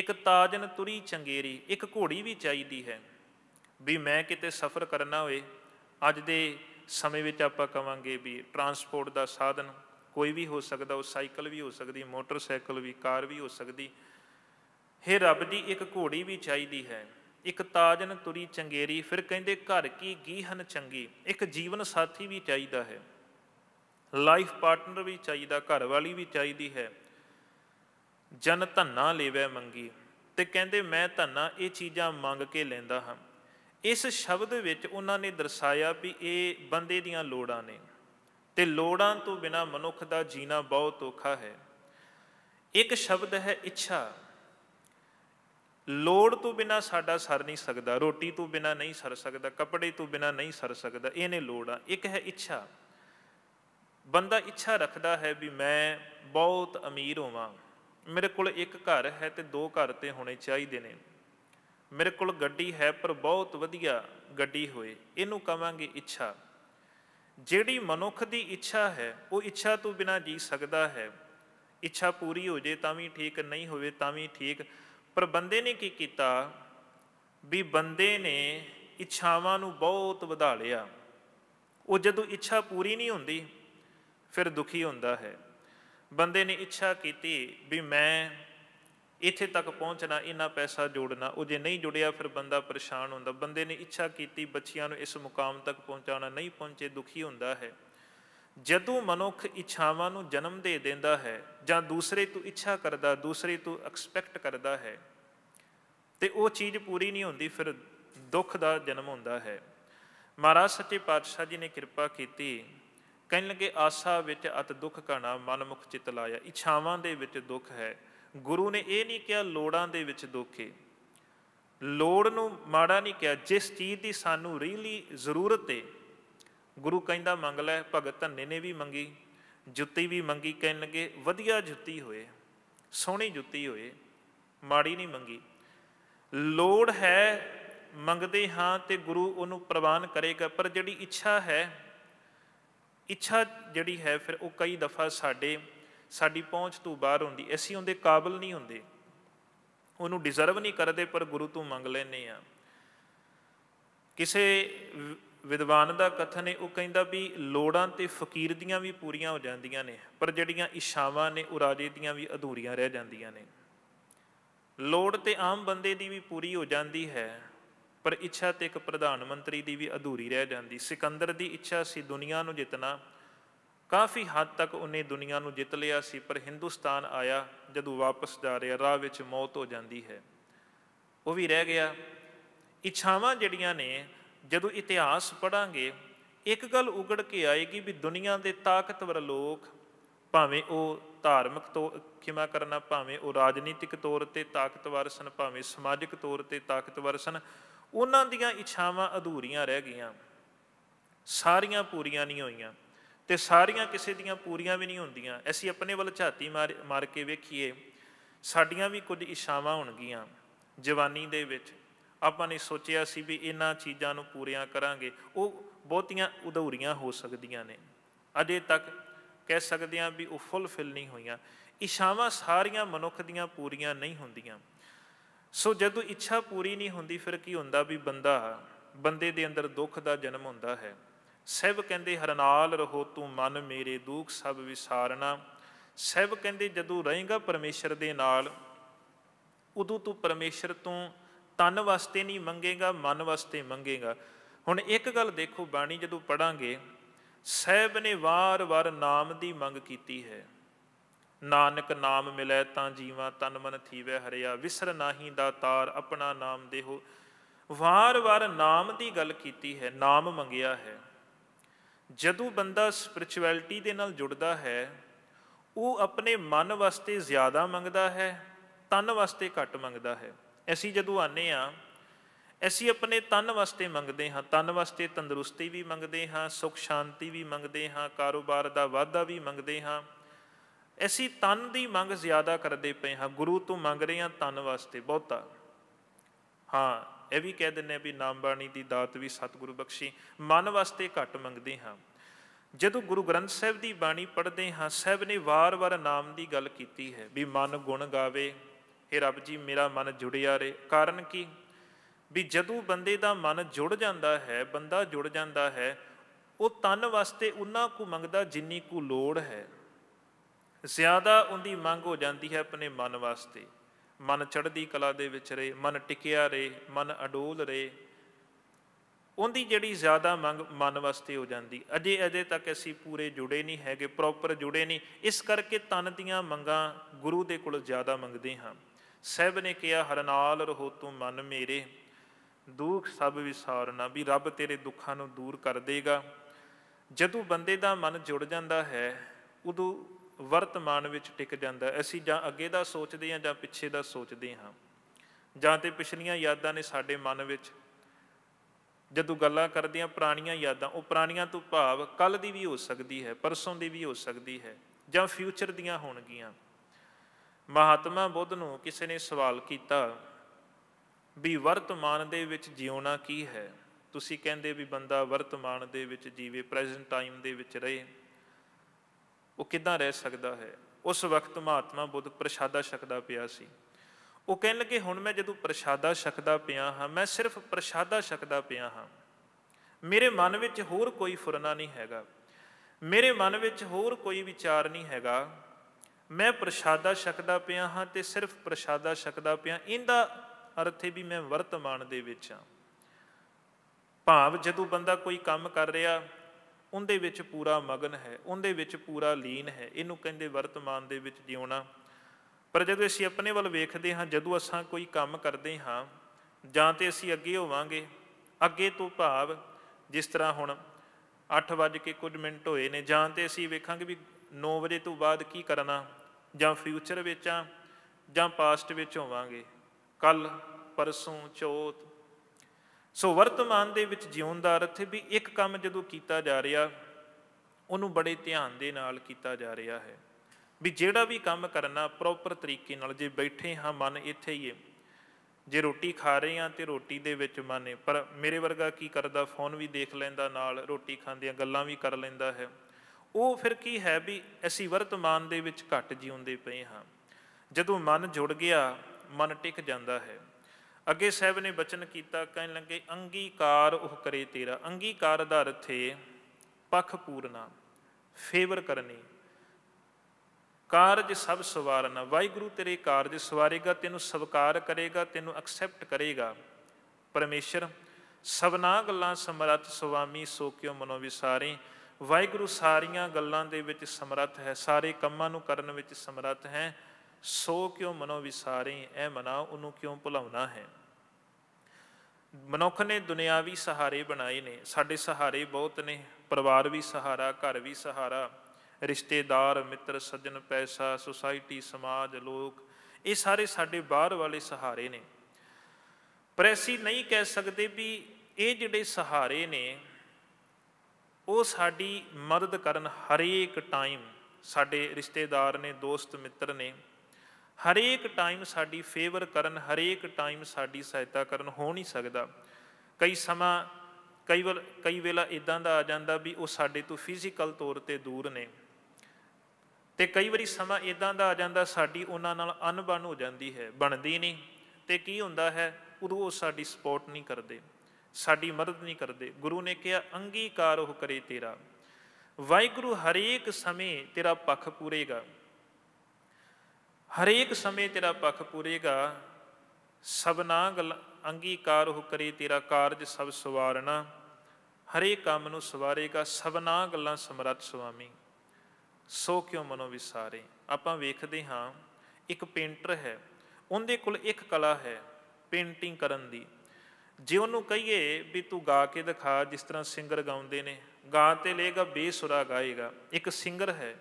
S1: ਇੱਕ ਤਾਜਨ ਤੁਰੀ ਚੰਗੇਰੀ ਇੱਕ ਘੋੜੀ ਵੀ ਚਾਹੀਦੀ ਹੈ ਵੀ ਮੈਂ ਕਿਤੇ ਸਫ਼ਰ ਕਰਨਾ ਹੋਵੇ ਅੱਜ ਦੇ ਸਮੇਂ ਵਿੱਚ ਆਪਾਂ ਕਵਾਂਗੇ ਵੀ ਟਰਾਂਸਪੋਰਟ ਦਾ ਸਾਧਨ ਕੋਈ ਵੀ ਹੋ ਸਕਦਾ ਉਹ ਸਾਈਕਲ ਵੀ ਹੋ ਸਕਦੀ ਮੋਟਰਸਾਈਕਲ ਵੀ ਕਾਰ ਵੀ ਹੋ ਸਕਦੀ ਹੇ ਰੱਬ ਦੀ ਇੱਕ ਘੋੜੀ ਵੀ ਚਾਹੀਦੀ ਹੈ ਇੱਕ ਤਾਜਨ ਤੁਰੀ ਚੰਗੇਰੀ ਫਿਰ ਕਹਿੰਦੇ ਘਰ ਕੀ ਗੀਹਨ ਚੰਗੀ ਇੱਕ ਜੀਵਨ ਸਾਥੀ ਵੀ ਚਾਹੀਦਾ ਹੈ ਲਾਈਫ ਪਾਰਟਨਰ ਵੀ ਚਾਹੀਦਾ ਘਰ ਵਾਲੀ ਵੀ ਚਾਹੀਦੀ ਹੈ ਜਨ ਧੰਨਾ ਲੇਵੇ ਮੰਗੀ ਤੇ ਕਹਿੰਦੇ ਮੈਂ ਧੰਨਾ ਇਹ ਚੀਜ਼ਾਂ ਮੰਗ ਕੇ ਲੈਂਦਾ ਹਾਂ ਇਸ ਸ਼ਬਦ ਵਿੱਚ ਉਹਨਾਂ ਨੇ ਦਰਸਾਇਆ ਵੀ ਇਹ ਬੰਦੇ ਦੀਆਂ ਲੋੜਾਂ ਨੇ ਤੇ ਲੋੜਾਂ ਤੋਂ ਬਿਨਾ ਮਨੁੱਖ ਦਾ ਜੀਣਾ ਬਹੁਤ ਔਖਾ ਹੈ ਇੱਕ ਸ਼ਬਦ ਹੈ ਇੱਛਾ ਲੋੜ ਤੋਂ ਬਿਨਾ ਸਾਡਾ ਸਰ ਨਹੀਂ ਸਕਦਾ ਰੋਟੀ ਤੋਂ ਬਿਨਾ ਨਹੀਂ ਸਰ ਸਕਦਾ ਕੱਪੜੇ ਤੋਂ ਬਿਨਾ ਨਹੀਂ ਸਰ ਸਕਦਾ ਇਹ ਨੇ ਲੋੜਾਂ ਇੱਕ ਹੈ ਇੱਛਾ ਬੰਦਾ ਇੱਛਾ ਰੱਖਦਾ ਹੈ ਵੀ ਮੈਂ ਬਹੁਤ ਅਮੀਰ ਹੋਵਾਂ ਮੇਰੇ ਕੋਲ ਇੱਕ ਘਰ ਹੈ ਤੇ ਦੋ ਘਰ ਤੇ ਹੋਣੇ ਚਾਹੀਦੇ ਨੇ ਮੇਰੇ ਕੋਲ ਗੱਡੀ ਹੈ ਪਰ ਬਹੁਤ ਵਧੀਆ ਗੱਡੀ ਹੋਏ ਇਹਨੂੰ ਕਵਾਂਗੇ ਇੱਛਾ ਜਿਹੜੀ ਮਨੁੱਖ ਦੀ ਇੱਛਾ ਹੈ ਉਹ ਇੱਛਾ ਤੋਂ ਬਿਨਾ ਜੀ ਸਕਦਾ ਹੈ ਇੱਛਾ ਪੂਰੀ ਹੋ ਜੇ ਤਾਂ ਵੀ ਠੀਕ ਨਹੀਂ ਹੋਵੇ ਤਾਂ ਵੀ ਠੀਕ ਪਰ ਬੰਦੇ ਨੇ ਕੀ ਕੀਤਾ ਵੀ ਬੰਦੇ ਨੇ ਇੱਛਾਵਾਂ ਨੂੰ ਬਹੁਤ ਵਧਾ ਲਿਆ ਉਹ ਜਦੋਂ ਇੱਛਾ ਪੂਰੀ ਨਹੀਂ ਹੁੰਦੀ ਫਿਰ ਦੁਖੀ ਹੁੰਦਾ ਹੈ ਬੰਦੇ ਨੇ ਇੱਛਾ ਕੀਤੀ ਵੀ ਮੈਂ ਇੱਥੇ ਤੱਕ ਪਹੁੰਚਣਾ ਇੰਨਾ ਪੈਸਾ ਜੋੜਨਾ ਉਹ ਜੇ ਨਹੀਂ ਜੁੜਿਆ ਫਿਰ ਬੰਦਾ ਪਰੇਸ਼ਾਨ ਹੁੰਦਾ ਬੰਦੇ ਨੇ ਇੱਛਾ ਕੀਤੀ ਬੱਚਿਆਂ ਨੂੰ ਇਸ ਮੁਕਾਮ ਤੱਕ ਪਹੁੰਚਾਉਣਾ ਨਹੀਂ ਪਹੁੰਚੇ ਦੁਖੀ ਹੁੰਦਾ ਹੈ ਜਦੋਂ ਮਨੁੱਖ ਇੱਛਾਵਾਂ ਨੂੰ ਜਨਮ ਦੇ ਦਿੰਦਾ ਹੈ ਜਾਂ ਦੂਸਰੇ ਤੋਂ ਇੱਛਾ ਕਰਦਾ ਦੂਸਰੇ ਤੋਂ ਐਕਸਪੈਕਟ ਕਰਦਾ ਹੈ ਤੇ ਉਹ ਚੀਜ਼ ਪੂਰੀ ਨਹੀਂ ਹੁੰਦੀ ਫਿਰ ਦੁੱਖ ਦਾ ਜਨਮ ਹੁੰਦਾ ਹੈ ਮਹਾਰਾਜ ਸੱਚੇ ਪਾਤਸ਼ਾਹ ਜੀ ਨੇ ਕਿਰਪਾ ਕੀਤੀ ਕਹਿਣ ਲੱਗੇ ਆਸਾ ਵਿੱਚ ਅਤ ਦੁੱਖ ਘਣਾ ਮਨਮੁਖ ਚਿਤ ਲਾਇਆ ਇਛਾਵਾਂ ਦੇ ਵਿੱਚ ਦੁੱਖ ਹੈ ਗੁਰੂ ਨੇ ਇਹ ਨਹੀਂ ਕਿਹਾ ਲੋੜਾਂ ਦੇ ਵਿੱਚ ਦੁੱਖ ਹੈ ਲੋੜ ਨੂੰ ਮਾੜਾ ਨਹੀਂ ਕਿਹਾ ਜਿਸ ਚੀਜ਼ ਦੀ ਸਾਨੂੰ ਰੀਲੀ ਜ਼ਰੂਰਤ ਹੈ ਗੁਰੂ ਕਹਿੰਦਾ ਮੰਗ ਲੈ ਭਗਤ ਧੰਨੇ ਨੇ ਵੀ ਮੰਗੀ ਜੁੱਤੀ ਵੀ ਮੰਗੀ ਕਹਿਣ ਲੱਗੇ ਵਧੀਆ ਜੁੱਤੀ ਹੋਏ ਸੋਹਣੀ ਜੁੱਤੀ ਹੋਏ ਮਾੜੀ ਨਹੀਂ ਮੰਗੀ ਲੋੜ ਹੈ ਮੰਗਦੇ ਹਾਂ ਤੇ ਗੁਰੂ ਉਹਨੂੰ ਪ੍ਰਵਾਨ ਕਰੇਗਾ ਪਰ ਜਿਹੜੀ ਇੱਛਾ ਹੈ ਇੱਛਾ ਜਿਹੜੀ ਹੈ ਫਿਰ ਉਹ ਕਈ ਦਫਾ ਸਾਡੇ ਸਾਡੀ ਪਹੁੰਚ ਤੋਂ ਬਾਹਰ ਹੁੰਦੀ ਅਸੀਂ ਉਹਦੇ ਕਾਬਿਲ ਨਹੀਂ ਹੁੰਦੇ ਉਹਨੂੰ ਡਿਜ਼ਰਵ ਨਹੀਂ ਕਰਦੇ ਪਰ ਗੁਰੂ ਤੋਂ ਮੰਗ ਲੈਨੇ ਆ ਕਿਸੇ ਵਿਦਵਾਨ ਦਾ ਕਥਨ ਹੈ ਉਹ ਕਹਿੰਦਾ ਵੀ ਲੋੜਾਂ ਤੇ ਫਕੀਰ ਦੀਆਂ ਵੀ ਪੂਰੀਆਂ ਹੋ ਜਾਂਦੀਆਂ ਨੇ ਪਰ ਜਿਹੜੀਆਂ ਇਸ਼ਾਵਾਂ ਨੇ ਉਹ ਰਾਜੇ ਦੀਆਂ ਵੀ ਅਧੂਰੀਆਂ ਰਹਿ ਜਾਂਦੀਆਂ ਨੇ ਲੋੜ ਤੇ ਆਮ ਬੰਦੇ ਦੀ ਵੀ ਪੂਰੀ ਹੋ ਜਾਂਦੀ ਹੈ ਪਰ ਇੱਛਾ ਤੇ ਇੱਕ ਪ੍ਰਧਾਨ ਮੰਤਰੀ ਦੀ ਵੀ ਅਧੂਰੀ ਰਹਿ ਜਾਂਦੀ ਸਿਕੰਦਰ ਦੀ ਇੱਛਾ ਸੀ ਦੁਨੀਆ ਨੂੰ ਜਿੱਤਣਾ ਕਾਫੀ ਹੱਦ ਤੱਕ ਉਹਨੇ ਦੁਨੀਆ ਨੂੰ ਜਿੱਤ ਲਿਆ ਸੀ ਪਰ ਹਿੰਦੁਸਤਾਨ ਆਇਆ ਜਦੋਂ ਵਾਪਸ ਜਾ ਰਿਹਾ ਰਾਹ ਵਿੱਚ ਮੌਤ ਹੋ ਜਾਂਦੀ ਹੈ ਉਹ ਵੀ ਰਹਿ ਗਿਆ ਇੱਛਾਵਾਂ ਜਿਹੜੀਆਂ ਨੇ ਜਦੋਂ ਇਤਿਹਾਸ ਪੜਾਂਗੇ ਇੱਕ ਗੱਲ ਉਗੜ ਕੇ ਆਏਗੀ ਵੀ ਦੁਨੀਆ ਦੇ ਤਾਕਤਵਰ ਲੋਕ ਭਾਵੇਂ ਉਹ ਧਾਰਮਿਕ ਤੋਂ ਖਿਮਾ ਕਰਨਾ ਭਾਵੇਂ ਉਹ ਰਾਜਨੀਤਿਕ ਤੌਰ ਤੇ ਤਾਕਤਵਰ ਸਨ ਭਾਵੇਂ ਸਮਾਜਿਕ ਤੌਰ ਤੇ ਤਾਕਤਵਰ ਸਨ ਉਹਨਾਂ ਦੀਆਂ ਇੱਛਾਵਾਂ ਅਧੂਰੀਆਂ ਰਹਿ ਗਈਆਂ ਸਾਰੀਆਂ ਪੂਰੀਆਂ ਨਹੀਂ ਹੋਈਆਂ ਤੇ ਸਾਰੀਆਂ ਕਿਸੇ ਦੀਆਂ ਪੂਰੀਆਂ ਵੀ ਨਹੀਂ ਹੁੰਦੀਆਂ ਅਸੀਂ ਆਪਣੇ ਵੱਲ ਝਾਤੀ ਮਾਰ ਕੇ ਵੇਖੀਏ ਸਾਡੀਆਂ ਵੀ ਕੁਝ ਇੱਛਾਵਾਂ ਹੋਣਗੀਆਂ ਜਵਾਨੀ ਦੇ ਵਿੱਚ ਆਪਾਂ ਨੇ ਸੋਚਿਆ ਸੀ ਵੀ ਇਹਨਾਂ ਚੀਜ਼ਾਂ ਨੂੰ ਪੂਰੀਆਂ ਕਰਾਂਗੇ ਉਹ ਬਹੁਤੀਆਂ ਉਧੂਰੀਆਂ ਹੋ ਸਕਦੀਆਂ ਨੇ ਅਜੇ ਤੱਕ ਕਹਿ ਸਕਦੇ ਹਾਂ ਵੀ ਉਹ ਫੁੱਲਫਿਲ ਨਹੀਂ ਹੋਈਆਂ ਇਛਾਵਾਂ ਸਾਰੀਆਂ ਮਨੁੱਖ ਦੀਆਂ ਪੂਰੀਆਂ ਨਹੀਂ ਹੁੰਦੀਆਂ ਸੋ ਜਦੋਂ ਇੱਛਾ ਪੂਰੀ ਨਹੀਂ ਹੁੰਦੀ ਫਿਰ ਕੀ ਹੁੰਦਾ ਵੀ ਬੰਦਾ ਬੰਦੇ ਦੇ ਅੰਦਰ ਦੁੱਖ ਦਾ ਜਨਮ ਹੁੰਦਾ ਹੈ ਸਹਿਬ ਕਹਿੰਦੇ ਹਰਨਾਲ ਰਹੋ ਤੂੰ ਮਨ ਮੇਰੇ ਦੁੱਖ ਸਭ ਵਿਸਾਰਨਾ ਸਹਿਬ ਕਹਿੰਦੇ ਜਦੋਂ ਰਹੇਗਾ ਪਰਮੇਸ਼ਰ ਦੇ ਨਾਲ ਉਦੋਂ ਤੂੰ ਪਰਮੇਸ਼ਰ ਤੋਂ ਤਨ ਵਾਸਤੇ ਨਹੀਂ ਮੰਗੇਗਾ ਮਨ ਵਾਸਤੇ ਮੰਗੇਗਾ ਹੁਣ ਇੱਕ ਗੱਲ ਦੇਖੋ ਬਾਣੀ ਜਦੋਂ ਪੜਾਂਗੇ ਸਹਿਬ ਨੇ ਵਾਰ-ਵਾਰ ਨਾਮ ਦੀ ਮੰਗ ਕੀਤੀ ਹੈ ਨਾਨਕ ਨਾਮ ਮਿਲੈ ਤਾਂ ਜੀਵਾ ਤਨ ਮਨ ਥੀਵੇ ਹਰਿਆ ਵਿਸਰ ਨਾਹੀ ਤਾਰ ਆਪਣਾ ਨਾਮ ਦੇਹੋ ਵਾਰ-ਵਾਰ ਨਾਮ ਦੀ ਗੱਲ ਕੀਤੀ ਹੈ ਨਾਮ ਮੰਗਿਆ ਹੈ ਜਦੋਂ ਬੰਦਾ ਸਪਿਰਚੁਅਲਿਟੀ ਦੇ ਨਾਲ ਜੁੜਦਾ ਹੈ ਉਹ ਆਪਣੇ ਮਨ ਵਾਸਤੇ ਜ਼ਿਆਦਾ ਮੰਗਦਾ ਹੈ ਤਨ ਵਾਸਤੇ ਘੱਟ ਮੰਗਦਾ ਹੈ ਅਸੀਂ ਜਦੋਂ ਆਨੇ ਆ ਅਸੀਂ ਆਪਣੇ ਤਨ ਵਾਸਤੇ ਮੰਗਦੇ ਹਾਂ ਤਨ ਵਾਸਤੇ ਤੰਦਰੁਸਤੀ ਵੀ ਮੰਗਦੇ ਹਾਂ ਸੁਖ ਸ਼ਾਂਤੀ ਵੀ ਮੰਗਦੇ ਹਾਂ ਕਾਰੋਬਾਰ ਦਾ ਵਾਧਾ ਵੀ ਮੰਗਦੇ ਹਾਂ ਅਸੀਂ ਤਨ ਦੀ ਮੰਗ ਜ਼ਿਆਦਾ ਕਰਦੇ ਪਏ ਹਾਂ ਗੁਰੂ ਤੋਂ ਮੰਗ ਰਹੇ ਹਾਂ ਤਨ ਵਾਸਤੇ ਬਹੁਤਾ ਹਾਂ ਇਹ ਵੀ ਕਹਿ ਦਿੰਨੇ ਵੀ ਨਾਮ ਬਾਣੀ ਦੀ ਦਾਤ ਵੀ ਸਤਿਗੁਰੂ ਬਖਸ਼ੀ ਮਨ ਵਾਸਤੇ ਘੱਟ ਮੰਗਦੇ ਹਾਂ ਜਦੋਂ ਗੁਰੂ ਗ੍ਰੰਥ ਸਾਹਿਬ ਦੀ ਬਾਣੀ ਪੜ੍ਹਦੇ ਹਾਂ ਸਾਹਿਬ ਨੇ ਵਾਰ-ਵਾਰ ਨਾਮ ਦੀ ਗੱਲ ਕੀਤੀ ਹੈ ਵੀ ਮਨ ਗੁਣ ਗਾਵੇ हे ਰੱਬ ਜੀ ਮੇਰਾ ਮਨ ਜੁੜਿਆ ਰੇ ਕਾਰਨ ਕੀ ਵੀ ਜਦੋਂ ਬੰਦੇ ਦਾ ਮਨ ਜੁੜ ਜਾਂਦਾ ਹੈ ਬੰਦਾ ਜੁੜ ਜਾਂਦਾ ਹੈ ਉਹ ਤਨ ਵਾਸਤੇ ਉਹਨਾਂ ਕੋ ਮੰਗਦਾ ਜਿੰਨੀ ਕੋ ਲੋੜ ਹੈ ਜ਼ਿਆਦਾ ਉਹਦੀ ਮੰਗ ਹੋ ਜਾਂਦੀ ਹੈ ਆਪਣੇ ਮਨ ਵਾਸਤੇ ਮਨ ਚੜਦੀ ਕਲਾ ਦੇ ਵਿੱਚ ਰਹੇ ਮਨ ਟਿਕਿਆ ਰਹੇ ਮਨ ਅਡੋਲ ਰਹੇ ਉਹਦੀ ਜਿਹੜੀ ਜ਼ਿਆਦਾ ਮੰਗ ਮਨ ਵਾਸਤੇ ਹੋ ਜਾਂਦੀ ਅਜੇ ਅਜੇ ਤੱਕ ਅਸੀਂ ਪੂਰੇ ਜੁੜੇ ਨਹੀਂ ਹੈਗੇ ਪ੍ਰੋਪਰ ਜੁੜੇ ਨਹੀਂ ਇਸ ਕਰਕੇ ਤਨ ਦੀਆਂ ਮੰਗਾਂ ਗੁਰੂ ਦੇ ਕੋਲ ਜ਼ਿਆਦਾ ਮੰਗਦੇ ਹਾਂ ਸਹਿਬ ਨੇ ਕਿਹਾ ਹਰਨਾਲ ਰਹੋ ਤੂੰ ਮਨ ਮੇਰੇ ਦੁੱਖ ਸਭ ਵਿਸਾਰਨਾ ਵੀ ਰੱਬ ਤੇਰੇ ਦੁੱਖਾਂ ਨੂੰ ਦੂਰ ਕਰ ਦੇਗਾ ਜਦੋਂ ਬੰਦੇ ਦਾ ਮਨ ਜੁੜ ਜਾਂਦਾ ਹੈ ਉਦੋਂ ਵਰਤਮਾਨ ਵਿੱਚ ਟਿਕ ਜਾਂਦਾ ਅਸੀਂ ਜਾਂ ਅੱਗੇ ਦਾ ਸੋਚਦੇ ਹਾਂ ਜਾਂ ਪਿੱਛੇ ਦਾ ਸੋਚਦੇ ਹਾਂ ਜਾਂ ਤੇ ਪਿਛਲੀਆਂ ਯਾਦਾਂ ਨੇ ਸਾਡੇ ਮਨ ਵਿੱਚ ਜਦੋਂ ਗੱਲਾਂ ਕਰਦੇ ਹਾਂ ਪੁਰਾਣੀਆਂ ਯਾਦਾਂ ਉਹ ਪੁਰਾਣੀਆਂ ਤੋਂ ਭਾਵ ਕੱਲ ਦੀ ਵੀ ਹੋ ਸਕਦੀ ਹੈ ਪਰਸੋਂ ਦੀ ਵੀ ਹੋ ਸਕਦੀ ਹੈ ਜਾਂ ਫਿਊਚਰ ਦੀਆਂ ਹੋਣਗੀਆਂ ਮਹਾਤਮਾ ਬੁੱਧ ਨੂੰ ਕਿਸੇ ਨੇ ਸਵਾਲ ਕੀਤਾ ਵੀ ਵਰਤਮਾਨ ਦੇ ਵਿੱਚ ਜਿਉਣਾ ਕੀ ਹੈ ਤੁਸੀਂ ਕਹਿੰਦੇ ਵੀ ਬੰਦਾ ਵਰਤਮਾਨ ਦੇ ਵਿੱਚ ਜੀਵੇ ਪ੍ਰੈਜ਼ੈਂਟ ਟਾਈਮ ਦੇ ਵਿੱਚ ਰਹੇ ਉਹ ਕਿੱਦਾਂ ਰਹਿ ਸਕਦਾ ਹੈ ਉਸ ਵਕਤ ਮਹਾਤਮਾ ਬੁੱਧ ਪ੍ਰਸ਼ਾਦਾ ਛਕਦਾ ਪਿਆ ਸੀ ਉਹ ਕਹਿਣ ਲੱਗੇ ਹੁਣ ਮੈਂ ਜਦੋਂ ਪ੍ਰਸ਼ਾਦਾ ਛਕਦਾ ਪਿਆ ਹਾਂ ਮੈਂ ਸਿਰਫ ਪ੍ਰਸ਼ਾਦਾ ਛਕਦਾ ਪਿਆ ਹਾਂ ਮੇਰੇ ਮਨ ਵਿੱਚ ਹੋਰ ਕੋਈ ਫੁਰਨਾ ਨਹੀਂ ਹੈਗਾ ਮੇਰੇ ਮਨ ਵਿੱਚ ਹੋਰ ਕੋਈ ਵਿਚਾਰ ਨਹੀਂ ਹੈਗਾ ਮੈਂ ਪ੍ਰਸ਼ਾਦਾ ਛਕਦਾ ਪਿਆ ਹਾਂ ਤੇ ਸਿਰਫ ਪ੍ਰਸ਼ਾਦਾ ਛਕਦਾ ਪਿਆ ਇਹਦਾ ਅਰਥ ਹੈ ਵੀ ਮੈਂ ਵਰਤਮਾਨ ਦੇ ਵਿੱਚ ਹਾਂ ਭਾਵ ਜਦੋਂ ਬੰਦਾ ਕੋਈ ਕੰਮ ਕਰ ਰਿਹਾ ਉਹਦੇ ਵਿੱਚ ਪੂਰਾ ਮਗਨ ਹੈ ਉਹਦੇ ਵਿੱਚ ਪੂਰਾ ਲੀਨ ਹੈ ਇਹਨੂੰ ਕਹਿੰਦੇ ਵਰਤਮਾਨ ਦੇ ਵਿੱਚ ਜਿਉਣਾ ਪਰ ਜਦੋਂ ਅਸੀਂ ਆਪਣੇ ਵੱਲ ਵੇਖਦੇ ਹਾਂ ਜਦੋਂ ਅਸਾਂ ਕੋਈ ਕੰਮ ਕਰਦੇ ਹਾਂ ਜਾਂ ਤੇ ਅਸੀਂ ਅੱਗੇ ਹੋਵਾਂਗੇ ਅੱਗੇ ਤੋਂ ਭਾਵ ਜਿਸ ਤਰ੍ਹਾਂ ਹੁਣ 8 ਵਜੇ ਕੇ ਕੁਝ ਮਿੰਟ ਹੋਏ ਨੇ ਜਾਂ ਤੇ ਅਸੀਂ ਵੇਖਾਂਗੇ ਵੀ 9 ਵਜੇ ਤੋਂ ਬਾਅਦ ਕੀ ਕਰਨਾ ਜਾਂ ਫਿਊਚਰ ਵਿੱਚ ਆ ਜਾਂ ਪਾਸਟ ਵਿੱਚ ਹੋਵਾਂਗੇ ਕੱਲ ਪਰਸੋਂ ਚੌਥ ਸੋ ਵਰਤਮਾਨ ਦੇ ਵਿੱਚ ਜਿਉਣ ਦਾ ਅਰਥ ਹੈ ਵੀ ਇੱਕ ਕੰਮ ਜਦੋਂ ਕੀਤਾ ਜਾ ਰਿਹਾ ਉਹਨੂੰ ਬੜੇ ਧਿਆਨ ਦੇ ਨਾਲ ਕੀਤਾ ਜਾ ਰਿਹਾ ਹੈ ਵੀ ਜਿਹੜਾ ਵੀ ਕੰਮ ਕਰਨਾ ਪ੍ਰੋਪਰ ਤਰੀਕੇ ਨਾਲ ਜੇ ਬੈਠੇ ਹਾਂ ਮਨ ਇੱਥੇ ਹੀ ਹੈ ਜੇ ਰੋਟੀ ਖਾ ਰਹੇ ਹਾਂ ਤੇ ਰੋਟੀ ਦੇ ਵਿੱਚ ਮਨ ਹੈ ਪਰ ਮੇਰੇ ਵਰਗਾ ਕੀ ਕਰਦਾ ਫੋਨ ਵੀ ਦੇਖ ਲੈਂਦਾ ਨਾਲ ਰੋਟੀ ਖਾਂਦਿਆਂ ਗੱਲਾਂ ਵੀ ਕਰ ਲੈਂਦਾ ਹੈ ਉਹ ਫਿਰ ਕੀ ਹੈ ਵੀ ਅਸੀਂ ਵਰਤਮਾਨ ਦੇ ਵਿੱਚ ਘਟ ਜਿਉਂਦੇ ਪਏ ਹਾਂ ਜਦੋਂ ਮਨ ਜੁੜ ਗਿਆ ਮਨ ਟਿਕ ਜਾਂਦਾ ਹੈ ਅੱਗੇ ਸਾਹਿਬ ਨੇ ਬਚਨ ਕੀਤਾ ਕਹਿਣ ਲੱਗੇ ਅੰਗੀਕਾਰ ਉਹ ਕਰੇ ਤੇਰਾ ਅੰਗੀਕਾਰ ਦਾ ਹੈ ਪੱਖ ਪੂਰਨਾ ਫੇਵਰ ਕਰਨੀ ਕਾਰਜ ਸਭ ਸਵਾਰਨਾ ਵਾਹਿਗੁਰੂ ਤੇਰੇ ਕਾਰਜ ਸਵਾਰੇਗਾ ਤੈਨੂੰ ਸਵਕਾਰ ਕਰੇਗਾ ਤੈਨੂੰ ਐਕਸੈਪਟ ਕਰੇਗਾ ਪਰਮੇਸ਼ਰ ਸਭਨਾ ਗੱਲਾਂ ਸਮਰੱਥ ਸੁਆਮੀ ਸੋ ਕਿਉ ਮਨੋ ਵਿਸਾਰੇ ਵਾਹਿਗੁਰੂ ਸਾਰੀਆਂ ਗੱਲਾਂ ਦੇ ਵਿੱਚ ਸਮਰੱਥ ਹੈ ਸਾਰੇ ਕੰਮਾਂ ਨੂੰ ਕਰਨ ਵਿੱਚ ਸਮਰੱਥ ਹੈ ਸੋ ਕਿਉ ਮਨੋ ਵਿਸਾਰੇ ਐ ਮਨਾ ਉਹਨੂੰ ਕਿਉਂ ਭੁਲਾਉਣਾ ਹੈ ਮਨੁੱਖ ਨੇ ਦੁਨਿਆਵੀ ਸਹਾਰੇ ਬਣਾਏ ਨੇ ਸਾਡੇ ਸਹਾਰੇ ਬਹੁਤ ਨੇ ਪਰਿਵਾਰ ਵੀ ਸਹਾਰਾ ਘਰ ਵੀ ਸਹਾਰਾ ਰਿਸ਼ਤੇਦਾਰ ਮਿੱਤਰ ਸੱਜਣ ਪੈਸਾ ਸੁਸਾਇਟੀ ਸਮਾਜ ਲੋਕ ਇਹ ਸਾਰੇ ਸਾਡੇ ਬਾਹਰ ਵਾਲੇ ਸਹਾਰੇ ਨੇ ਪਰ ਅਸੀਂ ਨਹੀਂ ਕਹਿ ਸਕਦੇ ਵੀ ਇਹ ਜਿਹੜੇ ਸਹਾਰੇ ਨੇ ਉਹ ਸਾਡੀ ਮਦਦ ਕਰਨ ਹਰੇਕ ਟਾਈਮ ਸਾਡੇ ਰਿਸ਼ਤੇਦਾਰ ਨੇ ਦੋਸਤ ਮਿੱਤਰ ਨੇ ਹਰੇਕ ਟਾਈਮ ਸਾਡੀ ਫੇਵਰ ਕਰਨ ਹਰੇਕ ਟਾਈਮ ਸਾਡੀ ਸਹਾਇਤਾ ਕਰਨ ਹੋ ਨਹੀਂ ਸਕਦਾ ਕਈ ਸਮਾਂ ਕਈ ਵਾਰ ਕਈ ਵੇਲਾ ਇਦਾਂ ਦਾ ਆ ਜਾਂਦਾ ਵੀ ਉਹ ਸਾਡੇ ਤੋਂ ਫਿਜ਼ੀਕਲ ਤੌਰ ਤੇ ਦੂਰ ਨੇ ਤੇ ਕਈ ਵਾਰੀ ਸਮਾਂ ਇਦਾਂ ਦਾ ਆ ਜਾਂਦਾ ਸਾਡੀ ਉਹਨਾਂ ਨਾਲ ਅਣਬਣ ਹੋ ਜਾਂਦੀ ਹੈ ਬਣਦੀ ਨਹੀਂ ਤੇ ਕੀ ਹੁੰਦਾ ਹੈ ਉਦੋਂ ਉਹ ਸਾਡੀ ਸਪੋਰਟ ਨਹੀਂ ਕਰਦੇ ਸਾਡੀ ਮਦਦ ਨਹੀਂ ਕਰਦੇ ਗੁਰੂ ਨੇ ਕਿਹਾ ਅੰਗੀਕਾਰ ਉਹ ਕਰੇ ਤੇਰਾ ਵਾਹਿਗੁਰੂ ਹਰੇਕ ਸਮੇਂ ਤੇਰਾ ਪੱਖ ਪੂਰੇਗਾ ਹਰੇਕ ਸਮੇਂ ਤੇਰਾ ਪੱਖ ਪੂਰੇਗਾ ਸਭਨਾ ਗਲ ਅੰਗੀਕਾਰ ਹੋ ਕਰੇ ਤੇਰਾ ਕਾਰਜ ਸਭ ਸਵਾਰਣਾ ਹਰੇ ਕੰਮ ਨੂੰ ਸਵਾਰੇਗਾ ਸਭਨਾ ਗੱਲਾਂ ਸਮਰੱਤ ਸੁਆਮੀ ਸੋ ਕਿਉ ਮਨੋ ਵਿਸਾਰੇ ਆਪਾਂ ਵੇਖਦੇ ਹਾਂ ਇੱਕ ਪੇਂਟਰ ਹੈ ਉਹਦੇ ਕੋਲ ਇੱਕ ਕਲਾ ਹੈ ਪੇਂਟਿੰਗ ਕਰਨ ਦੀ ਜੇ ਉਹਨੂੰ ਕਹੀਏ ਵੀ ਤੂੰ ਗਾ ਕੇ ਦਿਖਾ ਜਿਸ ਤਰ੍ਹਾਂ ਸਿੰਗਰ ਗਾਉਂਦੇ ਨੇ ਗਾ ਤੇ ਲੇਗਾ ਬੇਸੁਰਾ ਗਾਏਗਾ ਇੱਕ ਸਿੰਗਰ ਹੈ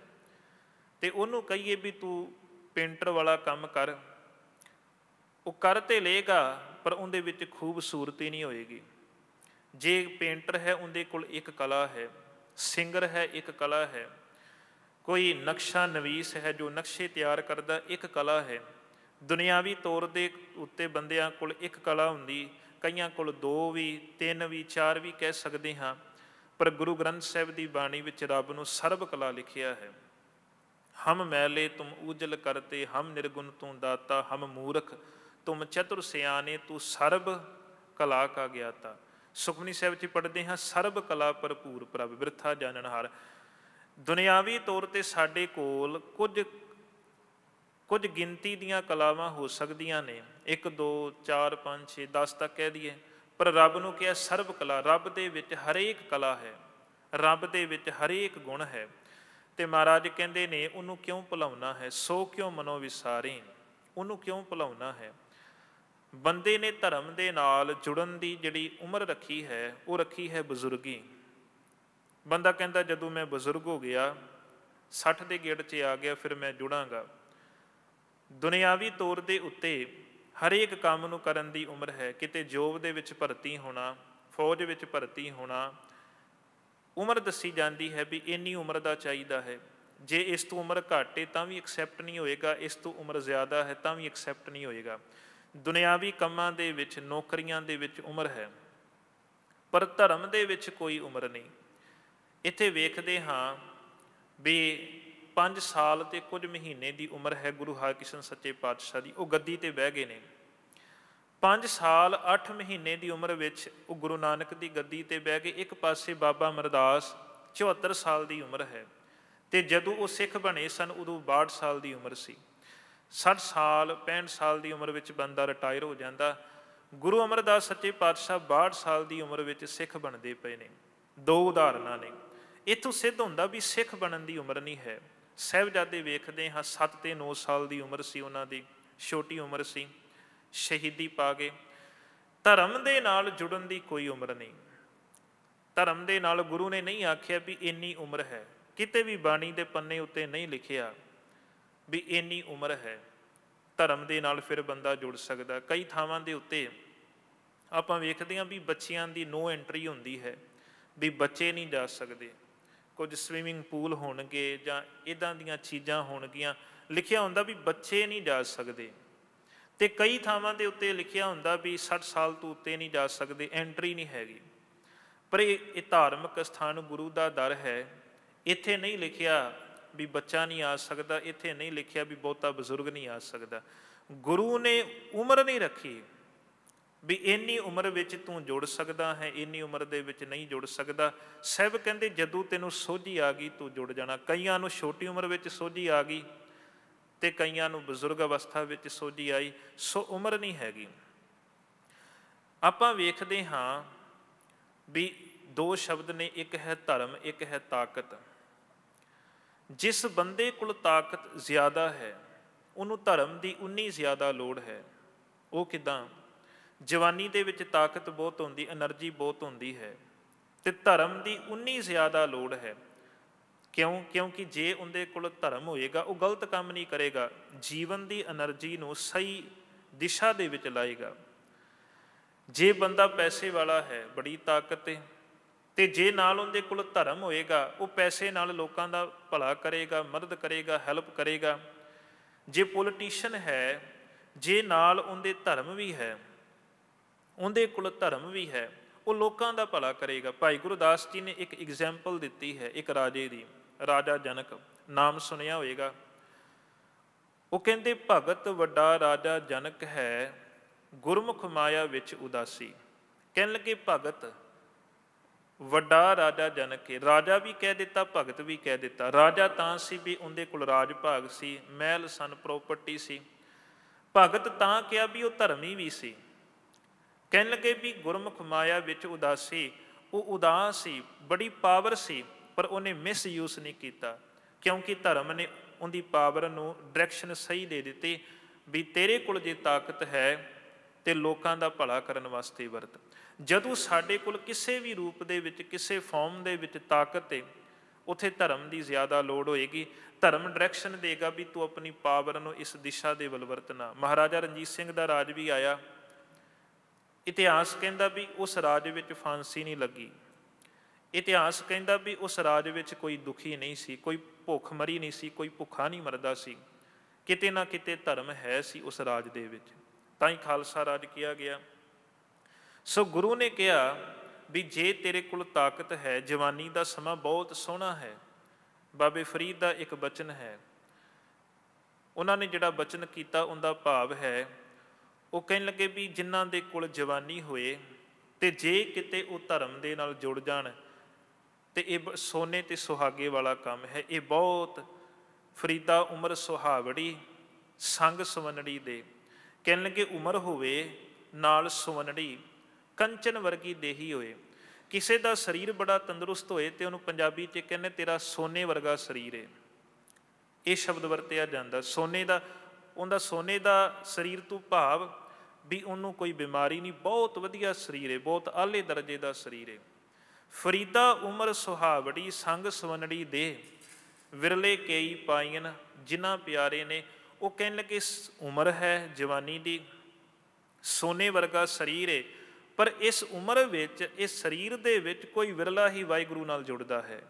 S1: ਤੇ ਉਹਨੂੰ ਕਹੀਏ ਵੀ ਤੂੰ ਪੇਂਟਰ ਵਾਲਾ ਕੰਮ ਕਰ ਉਹ ਕਰ ਤੇ ਲੇਗਾ ਪਰ ਉਹਦੇ ਵਿੱਚ ਖੂਬਸੂਰਤੀ ਨਹੀਂ ਹੋਏਗੀ ਜੇ ਪੇਂਟਰ ਹੈ ਉਹਦੇ ਕੋਲ ਇੱਕ ਕਲਾ ਹੈ ਸਿੰਗਰ ਹੈ ਇੱਕ ਕਲਾ ਹੈ ਕੋਈ ਨਕਸ਼ਾ ਨਵੀਸ ਹੈ ਜੋ ਨਕਸ਼ੇ ਤਿਆਰ ਕਰਦਾ ਇੱਕ ਕਲਾ ਹੈ ਦੁਨਿਆਵੀ ਤੌਰ ਦੇ ਉੱਤੇ ਬੰਦਿਆਂ ਕੋਲ ਇੱਕ ਕਲਾ ਹੁੰਦੀ ਕਈਆਂ ਕੋਲ ਦੋ ਵੀ ਤਿੰਨ ਵੀ ਚਾਰ ਵੀ ਕਹਿ ਸਕਦੇ ਹਾਂ ਪਰ ਗੁਰੂ ਗ੍ਰੰਥ ਸਾਹਿਬ ਦੀ ਬਾਣੀ ਵਿੱਚ ਰੱਬ ਨੂੰ ਸਰਬ ਕਲਾ ਲਿਖਿਆ ਹੈ ਹਮ ਮੈਲੇ ਤੁਮ ਉਜਲ ਕਰਤੇ ਹਮ ਨਿਰਗੁਣ ਤੂੰ ਦਾਤਾ ਹਮ ਮੂਰਖ ਤੁਮ ਚਤੁਰ ਸਿਆਣੇ ਤੂੰ ਸਰਬ ਕਲਾ ਕਾ ਗਿਆਤਾ ਸੁਖਮਨੀ ਸਾਹਿਬ ਜੀ ਪੜਦੇ ਹਾਂ ਸਰਬ ਕਲਾ ਭਰਪੂਰ ਪ੍ਰਭ ਬਿਰਥਾ ਜਾਣਨਹਾਰ ਦੁਨਿਆਵੀ ਤੌਰ ਤੇ ਸਾਡੇ ਕੋਲ ਕੁਝ ਕੁਝ ਗਿਣਤੀ ਦੀਆਂ ਕਲਾਵਾਂ ਹੋ ਸਕਦੀਆਂ ਨੇ 1 2 4 5 6 10 ਤੱਕ ਕਹਿ ਦਈਏ ਪਰ ਰੱਬ ਨੂੰ ਕਿਹਾ ਸਰਬ ਕਲਾ ਰੱਬ ਦੇ ਵਿੱਚ ਹਰੇਕ ਕਲਾ ਹੈ ਰੱਬ ਦੇ ਵਿੱਚ ਹਰੇਕ ਗੁਣ ਹੈ ਤੇ ਮਹਾਰਾਜ ਕਹਿੰਦੇ ਨੇ ਉਹਨੂੰ ਕਿਉਂ ਭੁਲਾਉਣਾ ਹੈ ਸੋ ਕਿਉਂ ਮਨੋ ਵਿਸਾਰੇ ਉਹਨੂੰ ਕਿਉਂ ਭੁਲਾਉਣਾ ਹੈ ਬੰਦੇ ਨੇ ਧਰਮ ਦੇ ਨਾਲ ਜੁੜਨ ਦੀ ਜਿਹੜੀ ਉਮਰ ਰੱਖੀ ਹੈ ਉਹ ਰੱਖੀ ਹੈ ਬਜ਼ੁਰਗੀ ਬੰਦਾ ਕਹਿੰਦਾ ਜਦੋਂ ਮੈਂ ਬਜ਼ੁਰਗ ਹੋ ਗਿਆ 60 ਦੇ ਗੇੜ 'ਚ ਆ ਗਿਆ ਫਿਰ ਮੈਂ ਜੁੜਾਂਗਾ ਦੁਨਿਆਵੀ ਤੌਰ ਦੇ ਉੱਤੇ ਹਰੇਕ ਕੰਮ ਨੂੰ ਕਰਨ ਦੀ ਉਮਰ ਹੈ ਕਿਤੇ ਜੋਬ ਦੇ ਵਿੱਚ ਭਰਤੀ ਹੋਣਾ ਫੌਜ ਵਿੱਚ ਭਰਤੀ ਹੋਣਾ ਉਮਰ ਦੱਸੀ ਜਾਂਦੀ ਹੈ ਵੀ ਇੰਨੀ ਉਮਰ ਦਾ ਚਾਹੀਦਾ ਹੈ ਜੇ ਇਸ ਤੋਂ ਉਮਰ ਘਾਟੇ ਤਾਂ ਵੀ ਐਕਸੈਪਟ ਨਹੀਂ ਹੋਏਗਾ ਇਸ ਤੋਂ ਉਮਰ ਜ਼ਿਆਦਾ ਹੈ ਤਾਂ ਵੀ ਐਕਸੈਪਟ ਨਹੀਂ ਹੋਏਗਾ ਦੁਨਿਆਵੀ ਕੰਮਾਂ ਦੇ ਵਿੱਚ ਨੌਕਰੀਆਂ ਦੇ ਵਿੱਚ ਉਮਰ ਹੈ ਪਰ ਧਰਮ ਦੇ ਵਿੱਚ ਕੋਈ ਉਮਰ ਨਹੀਂ ਇੱਥੇ ਵੇਖਦੇ ਹਾਂ ਵੀ 5 ਸਾਲ ਤੇ ਕੁਝ ਮਹੀਨੇ ਦੀ ਉਮਰ ਹੈ ਗੁਰੂ ਹਰਕਿਸ਼ਨ ਸੱਚੇ ਪਾਤਸ਼ਾਹ ਦੀ ਉਹ ਗੱਦੀ ਤੇ ਬਹਿ ਗਏ ਨੇ 5 ਸਾਲ 8 ਮਹੀਨੇ ਦੀ ਉਮਰ ਵਿੱਚ ਉਹ ਗੁਰੂ ਨਾਨਕ ਦੀ ਗੱਦੀ ਤੇ ਬਹਿ ਕੇ ਇੱਕ ਪਾਸੇ ਬਾਬਾ ਮਰਦਾਸ 74 ਸਾਲ ਦੀ ਉਮਰ ਹੈ ਤੇ ਜਦੋਂ ਉਹ ਸਿੱਖ ਬਣੇ ਸਨ ਉਦੋਂ 62 ਸਾਲ ਦੀ ਉਮਰ ਸੀ 60 ਸਾਲ 65 ਸਾਲ ਦੀ ਉਮਰ ਵਿੱਚ ਬੰਦਾ ਰਿਟਾਇਰ ਹੋ ਜਾਂਦਾ ਗੁਰੂ ਅਮਰਦਾਸ ਸੱਚੇ ਪਾਤਸ਼ਾਹ 62 ਸਾਲ ਦੀ ਉਮਰ ਵਿੱਚ ਸਿੱਖ ਬਣਦੇ ਪਏ ਨੇ ਦੋ ਉਦਾਹਰਨਾਂ ਨੇ ਇਥੋਂ ਸਿੱਧ ਹੁੰਦਾ ਵੀ ਸਿੱਖ ਬਣਨ ਦੀ ਉਮਰ ਨਹੀਂ ਹੈ ਸਹਿਬਜ਼ਾਦੇ ਵੇਖਦੇ ਹਾਂ 7 ਤੇ 9 ਸਾਲ ਦੀ ਉਮਰ ਸੀ ਉਹਨਾਂ ਦੀ ਛੋਟੀ ਉਮਰ ਸੀ ਸ਼ਹੀਦੀ ਪਾ ਗਏ ਧਰਮ ਦੇ ਨਾਲ ਜੁੜਨ ਦੀ ਕੋਈ ਉਮਰ ਨਹੀਂ ਧਰਮ ਦੇ ਨਾਲ ਗੁਰੂ ਨੇ ਨਹੀਂ ਆਖਿਆ ਵੀ ਇੰਨੀ ਉਮਰ ਹੈ ਕਿਤੇ ਵੀ ਬਾਣੀ ਦੇ ਪੰਨੇ ਉੱਤੇ ਨਹੀਂ ਲਿਖਿਆ ਵੀ ਇੰਨੀ ਉਮਰ ਹੈ ਧਰਮ ਦੇ ਨਾਲ ਫਿਰ ਬੰਦਾ ਜੁੜ ਸਕਦਾ ਕਈ ਥਾਵਾਂ ਦੇ ਉੱਤੇ ਆਪਾਂ ਵੇਖਦੇ ਹਾਂ ਵੀ ਬੱਚਿਆਂ ਦੀ ਨੋ ਐਂਟਰੀ ਹੁੰਦੀ ਹੈ ਵੀ ਬੱਚੇ ਨਹੀਂ ਜਾ ਸਕਦੇ ਕੁਝ ਸਵੀਮਿੰਗ ਪੂਲ ਹੋਣਗੇ ਜਾਂ ਇਦਾਂ ਦੀਆਂ ਚੀਜ਼ਾਂ ਹੋਣਗੀਆਂ ਲਿਖਿਆ ਹੁੰਦਾ ਵੀ ਬੱਚੇ ਨਹੀਂ ਜਾ ਸਕਦੇ ਤੇ ਕਈ ਥਾਵਾਂ ਦੇ ਉੱਤੇ ਲਿਖਿਆ ਹੁੰਦਾ ਵੀ 60 ਸਾਲ ਤੋਂ ਉੱਤੇ ਨਹੀਂ ਜਾ ਸਕਦੇ ਐਂਟਰੀ ਨਹੀਂ ਹੈਗੀ ਪਰ ਇਹ ਧਾਰਮਿਕ ਸਥਾਨ ਗੁਰੂ ਦਾ ਦਰ ਹੈ ਇੱਥੇ ਨਹੀਂ ਲਿਖਿਆ ਵੀ ਬੱਚਾ ਨਹੀਂ ਆ ਸਕਦਾ ਇੱਥੇ ਨਹੀਂ ਲਿਖਿਆ ਵੀ ਬਹੁਤਾ ਬਜ਼ੁਰਗ ਨਹੀਂ ਆ ਸਕਦਾ ਗੁਰੂ ਨੇ ਉਮਰ ਨਹੀਂ ਰੱਖੀ ਵੀ ਇੰਨੀ ਉਮਰ ਵਿੱਚ ਤੂੰ ਜੁੜ ਸਕਦਾ ਹੈ ਇੰਨੀ ਉਮਰ ਦੇ ਵਿੱਚ ਨਹੀਂ ਜੁੜ ਸਕਦਾ ਸਹਿਬ ਕਹਿੰਦੇ ਜਦੋਂ ਤੈਨੂੰ ਸੋਝੀ ਆ ਗਈ ਤੂੰ ਜੁੜ ਜਾਣਾ ਕਈਆਂ ਨੂੰ ਛੋਟੀ ਉਮਰ ਵਿੱਚ ਸੋਝੀ ਆ ਗਈ ਤੇ ਕਈਆਂ ਨੂੰ ਬਜ਼ੁਰਗ ਅਵਸਥਾ ਵਿੱਚ ਸੋਜੀ ਆਈ ਸੋ ਉਮਰ ਨਹੀਂ ਹੈਗੀ ਆਪਾਂ ਵੇਖਦੇ ਹਾਂ ਵੀ ਦੋ ਸ਼ਬਦ ਨੇ ਇੱਕ ਹੈ ਧਰਮ ਇੱਕ ਹੈ ਤਾਕਤ ਜਿਸ ਬੰਦੇ ਕੋਲ ਤਾਕਤ ਜ਼ਿਆਦਾ ਹੈ ਉਹਨੂੰ ਧਰਮ ਦੀ ਉਨੀ ਜ਼ਿਆਦਾ ਲੋੜ ਹੈ ਉਹ ਕਿਦਾਂ ਜਵਾਨੀ ਦੇ ਵਿੱਚ ਤਾਕਤ ਬਹੁਤ ਹੁੰਦੀ એનર્ਜੀ ਬਹੁਤ ਹੁੰਦੀ ਹੈ ਤੇ ਧਰਮ ਦੀ ਉਨੀ ਜ਼ਿਆਦਾ ਲੋੜ ਹੈ ਕਿਉਂ ਕਿਉਂਕਿ ਜੇ ਉਹਦੇ ਕੋਲ ਧਰਮ ਹੋਏਗਾ ਉਹ ਗਲਤ ਕੰਮ ਨਹੀਂ ਕਰੇਗਾ ਜੀਵਨ ਦੀ એનર્ਜੀ ਨੂੰ ਸਹੀ ਦਿਸ਼ਾ ਦੇ ਵਿੱਚ ਲਾਏਗਾ ਜੇ ਬੰਦਾ ਪੈਸੇ ਵਾਲਾ ਹੈ ਬੜੀ ਤਾਕਤ ਹੈ ਤੇ ਜੇ ਨਾਲ ਉਹਦੇ ਕੋਲ ਧਰਮ ਹੋਏਗਾ ਉਹ ਪੈਸੇ ਨਾਲ ਲੋਕਾਂ ਦਾ ਭਲਾ ਕਰੇਗਾ ਮਦਦ ਕਰੇਗਾ ਹੈਲਪ ਕਰੇਗਾ ਜੇ ਪੋਲੀਟੀਸ਼ੀਅਨ ਹੈ ਜੇ ਨਾਲ ਉਹਦੇ ਧਰਮ ਵੀ ਹੈ ਉਹਦੇ ਕੋਲ ਧਰਮ ਵੀ ਹੈ ਉਹ ਲੋਕਾਂ ਦਾ ਭਲਾ ਕਰੇਗਾ ਭਾਈ ਗੁਰਦਾਸ ਜੀ ਨੇ ਇੱਕ ਐਗਜ਼ਾਮਪਲ ਦਿੱਤੀ ਹੈ ਇੱਕ ਰਾਜੇ ਦੀ ਰਾਜਾ ਜਨਕ ਨਾਮ ਸੁਣਿਆ ਹੋਵੇਗਾ ਉਹ ਕਹਿੰਦੇ ਭਗਤ ਵੱਡਾ ਰਾਜਾ ਜਨਕ ਹੈ ਗੁਰਮੁਖ ਮਾਇਆ ਵਿੱਚ ਉਦਾਸੀ ਕਹਿਣ ਲੱਗੇ ਭਗਤ ਵੱਡਾ ਰਾਜਾ ਜਨਕ ਹੈ ਰਾਜਾ ਵੀ ਕਹਿ ਦਿੱਤਾ ਭਗਤ ਵੀ ਕਹਿ ਦਿੱਤਾ ਰਾਜਾ ਤਾਂ ਸੀ ਵੀ ਉਹਦੇ ਕੋਲ ਰਾਜ ਭਾਗ ਸੀ ਮਹਿਲ ਸਨ ਪ੍ਰਾਪਰਟੀ ਸੀ ਭਗਤ ਤਾਂ ਕਿਹਾ ਵੀ ਉਹ ਧਰਮੀ ਵੀ ਸੀ ਕਹਿਣ ਲੱਗੇ ਵੀ ਗੁਰਮੁਖ ਮਾਇਆ ਵਿੱਚ ਉਦਾਸੀ ਉਹ ਉਦਾਸ ਸੀ ਬੜੀ ਪਾਵਰ ਸੀ ਪਰ ਉਹਨੇ ਮਿਸਯੂਸ ਨਹੀਂ ਕੀਤਾ ਕਿਉਂਕਿ ਧਰਮ ਨੇ ਉਹਦੀ ਪਾਵਰ ਨੂੰ ਡਾਇਰੈਕਸ਼ਨ ਸਹੀ ਦੇ ਦਿੱਤੀ ਵੀ ਤੇਰੇ ਕੋਲ ਜੇ ਤਾਕਤ ਹੈ ਤੇ ਲੋਕਾਂ ਦਾ ਭਲਾ ਕਰਨ ਵਾਸਤੇ ਵਰਤ ਜਦੋਂ ਸਾਡੇ ਕੋਲ ਕਿਸੇ ਵੀ ਰੂਪ ਦੇ ਵਿੱਚ ਕਿਸੇ ਫਾਰਮ ਦੇ ਵਿੱਚ ਤਾਕਤ ਹੈ ਉਥੇ ਧਰਮ ਦੀ ਜ਼ਿਆਦਾ ਲੋੜ ਹੋਏਗੀ ਧਰਮ ਡਾਇਰੈਕਸ਼ਨ ਦੇਗਾ ਵੀ ਤੂੰ ਆਪਣੀ ਪਾਵਰ ਨੂੰ ਇਸ ਦਿਸ਼ਾ ਦੇ ਵੱਲ ਵਰਤਣਾ ਮਹਾਰਾਜਾ ਰਣਜੀਤ ਸਿੰਘ ਦਾ ਰਾਜ ਵੀ ਆਇਆ ਇਤਿਹਾਸ ਕਹਿੰਦਾ ਵੀ ਉਸ ਰਾਜ ਵਿੱਚ ਫਾਂਸੀ ਨਹੀਂ ਲੱਗੀ ਇਤਿਹਾਸ ਕਹਿੰਦਾ ਵੀ ਉਸ ਰਾਜ ਵਿੱਚ ਕੋਈ ਦੁਖੀ ਨਹੀਂ ਸੀ ਕੋਈ ਭੁੱਖਮਰੀ ਨਹੀਂ ਸੀ ਕੋਈ ਭੁੱਖਾ ਨਹੀਂ ਮਰਦਾ ਸੀ ਕਿਤੇ ਨਾ ਕਿਤੇ ਧਰਮ ਹੈ ਸੀ ਉਸ ਰਾਜ ਦੇ ਵਿੱਚ ਤਾਂ ਹੀ ਖਾਲਸਾ ਰਾਜ ਕਿਹਾ ਗਿਆ ਸੋ ਗੁਰੂ ਨੇ ਕਿਹਾ ਵੀ ਜੇ ਤੇਰੇ ਕੋਲ ਤਾਕਤ ਹੈ ਜਵਾਨੀ ਦਾ ਸਮਾਂ ਬਹੁਤ ਸੋਹਣਾ ਹੈ ਬਾਬੇ ਫਰੀਦ ਦਾ ਇੱਕ ਬਚਨ ਹੈ ਉਹਨਾਂ ਨੇ ਜਿਹੜਾ ਬਚਨ ਕੀਤਾ ਉਹਦਾ ਭਾਵ ਹੈ ਉਹ ਕਹਿਣ ਲੱਗੇ ਵੀ ਜਿਨ੍ਹਾਂ ਦੇ ਕੋਲ ਜਵਾਨੀ ਹੋਏ ਤੇ ਜੇ ਕਿਤੇ ਉਹ ਧਰਮ ਦੇ ਨਾਲ ਜੁੜ ਜਾਣ ਤੇ ਇਹ ਸੋਨੇ ਤੇ ਸੁਹਾਗੇ ਵਾਲਾ ਕੰਮ ਹੈ ਇਹ ਬਹੁਤ ਫਰੀਦਾ ਉਮਰ ਸੁਹਾਵੜੀ ਸੰਗ ਸੁਵਨੜੀ ਦੇ ਕਹਿਣ ਲੱਗੇ ਉਮਰ ਹੋਵੇ ਨਾਲ ਸੁਵਨੜੀ ਕੰਚਨ ਵਰਗੀ ਦੇਹੀ ਹੋਏ ਕਿਸੇ ਦਾ ਸਰੀਰ ਬੜਾ ਤੰਦਰੁਸਤ ਹੋਏ ਤੇ ਉਹਨੂੰ ਪੰਜਾਬੀ 'ਚ ਕਹਿੰਦੇ ਤੇਰਾ ਸੋਨੇ ਵਰਗਾ ਸਰੀਰ ਏ ਇਹ ਸ਼ਬਦ ਵਰਤਿਆ ਜਾਂਦਾ ਸੋਨੇ ਦਾ ਉਹਦਾ ਸੋਨੇ ਦਾ ਸਰੀਰ ਤੋਂ ਭਾਵ ਵੀ ਉਹਨੂੰ ਕੋਈ ਬਿਮਾਰੀ ਨਹੀਂ ਬਹੁਤ ਵਧੀਆ ਸਰੀਰ ਏ ਬਹੁਤ ਆਲੇ ਦਰਜੇ ਦਾ ਸਰੀਰ ਏ ਫਰੀਦਾ ਉਮਰ ਸੁਹਾਵੜੀ ਸੰਗ ਸਵਨੜੀ ਦੇ ਵਿਰਲੇ ਕਈ ਪਾਈਨ ਜਿਨ੍ਹਾਂ ਪਿਆਰੇ ਨੇ ਉਹ ਕਹਿਣ ਲੱਗੇ ਉਮਰ ਹੈ ਜਵਾਨੀ ਦੀ ਸੋਨੇ ਵਰਗਾ ਸਰੀਰ ਏ ਪਰ ਇਸ ਉਮਰ ਵਿੱਚ ਇਸ ਸਰੀਰ ਦੇ ਵਿੱਚ ਕੋਈ ਵਿਰਲਾ ਹੀ ਵਾਹਿਗੁਰੂ ਨਾਲ ਜੁੜਦਾ ਹੈ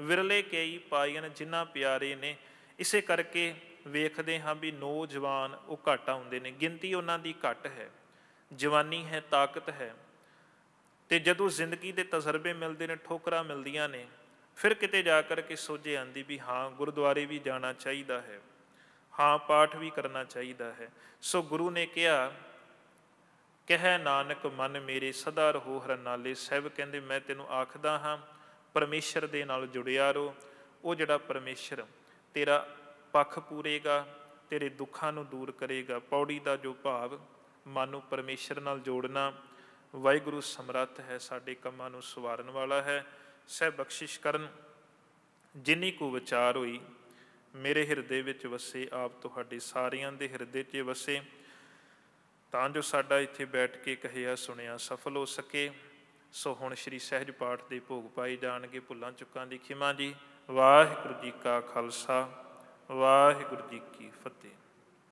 S1: ਵਿਰਲੇ ਕਈ ਪਾਈਨ ਜਿਨ੍ਹਾਂ ਪਿਆਰੇ ਨੇ ਇਸੇ ਕਰਕੇ ਵੇਖਦੇ ਹਾਂ ਵੀ ਨੌਜਵਾਨ ਉਹ ਘਟ ਆਉਂਦੇ ਨੇ ਗਿਣਤੀ ਉਹਨਾਂ ਦੀ ਘਟ ਹੈ ਜਵਾਨੀ ਹੈ ਤਾਕਤ ਹੈ ਤੇ ਜਦੋਂ ਜ਼ਿੰਦਗੀ ਦੇ ਤਜਰਬੇ ਮਿਲਦੇ ਨੇ ਠੋਕਰਾਂ ਮਿਲਦੀਆਂ ਨੇ ਫਿਰ ਕਿਤੇ ਜਾ ਕਰਕੇ ਸੋਝੇ ਆਂਦੀ ਵੀ ਹਾਂ ਗੁਰਦੁਆਰੇ ਵੀ ਜਾਣਾ ਚਾਹੀਦਾ ਹੈ ਹਾਂ ਪਾਠ ਵੀ ਕਰਨਾ ਚਾਹੀਦਾ ਹੈ ਸੋ ਗੁਰੂ ਨੇ ਕਿਹਾ ਕਹਿ ਨਾਨਕ ਮਨ ਮੇਰੇ ਸਦਾ ਰਹੋ ਹਰ ਨਾਲੇ ਸਹਿਬ ਕਹਿੰਦੇ ਮੈਂ ਤੈਨੂੰ ਆਖਦਾ ਹਾਂ ਪਰਮੇਸ਼ਰ ਦੇ ਨਾਲ ਜੁੜਿਆ ਰੋ ਉਹ ਜਿਹੜਾ ਪਰਮੇਸ਼ਰ ਤੇਰਾ ਪੱਖ ਪੂਰੇਗਾ ਤੇਰੇ ਦੁੱਖਾਂ ਨੂੰ ਦੂਰ ਕਰੇਗਾ ਪੌੜੀ ਦਾ ਜੋ ਭਾਵ ਮਨ ਨੂੰ ਪਰਮੇਸ਼ਰ ਨਾਲ ਜੋੜਨਾ ਵਾਹਿਗੁਰੂ ਸਮਰੱਥ ਹੈ ਸਾਡੇ ਕੰਮਾਂ ਨੂੰ ਸਵਾਰਨ ਵਾਲਾ ਹੈ ਸਹਿ ਬਖਸ਼ਿਸ਼ ਕਰਨ ਜਿਨੀ ਕੋ ਵਿਚਾਰ ਹੋਈ ਮੇਰੇ ਹਿਰਦੇ ਵਿੱਚ ਵਸੇ ਆਪ ਤੁਹਾਡੇ ਸਾਰਿਆਂ ਦੇ ਹਿਰਦੇ 'ਚ ਵਸੇ ਤਾਂ ਜੋ ਸਾਡਾ ਇੱਥੇ ਬੈਠ ਕੇ ਕਹਿਆ ਸੁਣਿਆ ਸਫਲ ਹੋ ਸਕੇ ਸੋ ਹੁਣ ਸ੍ਰੀ ਸਹਿਜ ਪਾਠ ਦੇ ਭੋਗ ਪਾਈ ਜਾਣਗੇ ਭੁੱਲਾਂ ਚੁੱਕਾਂ ਦੀ ਖਿਮਾ ਜੀ ਵਾਹਿਗੁਰੂ ਜੀ ਕਾ ਖਾਲਸਾ ਵਾਹਿਗੁਰੂ ਜੀ ਕੀ ਫਤਿਹ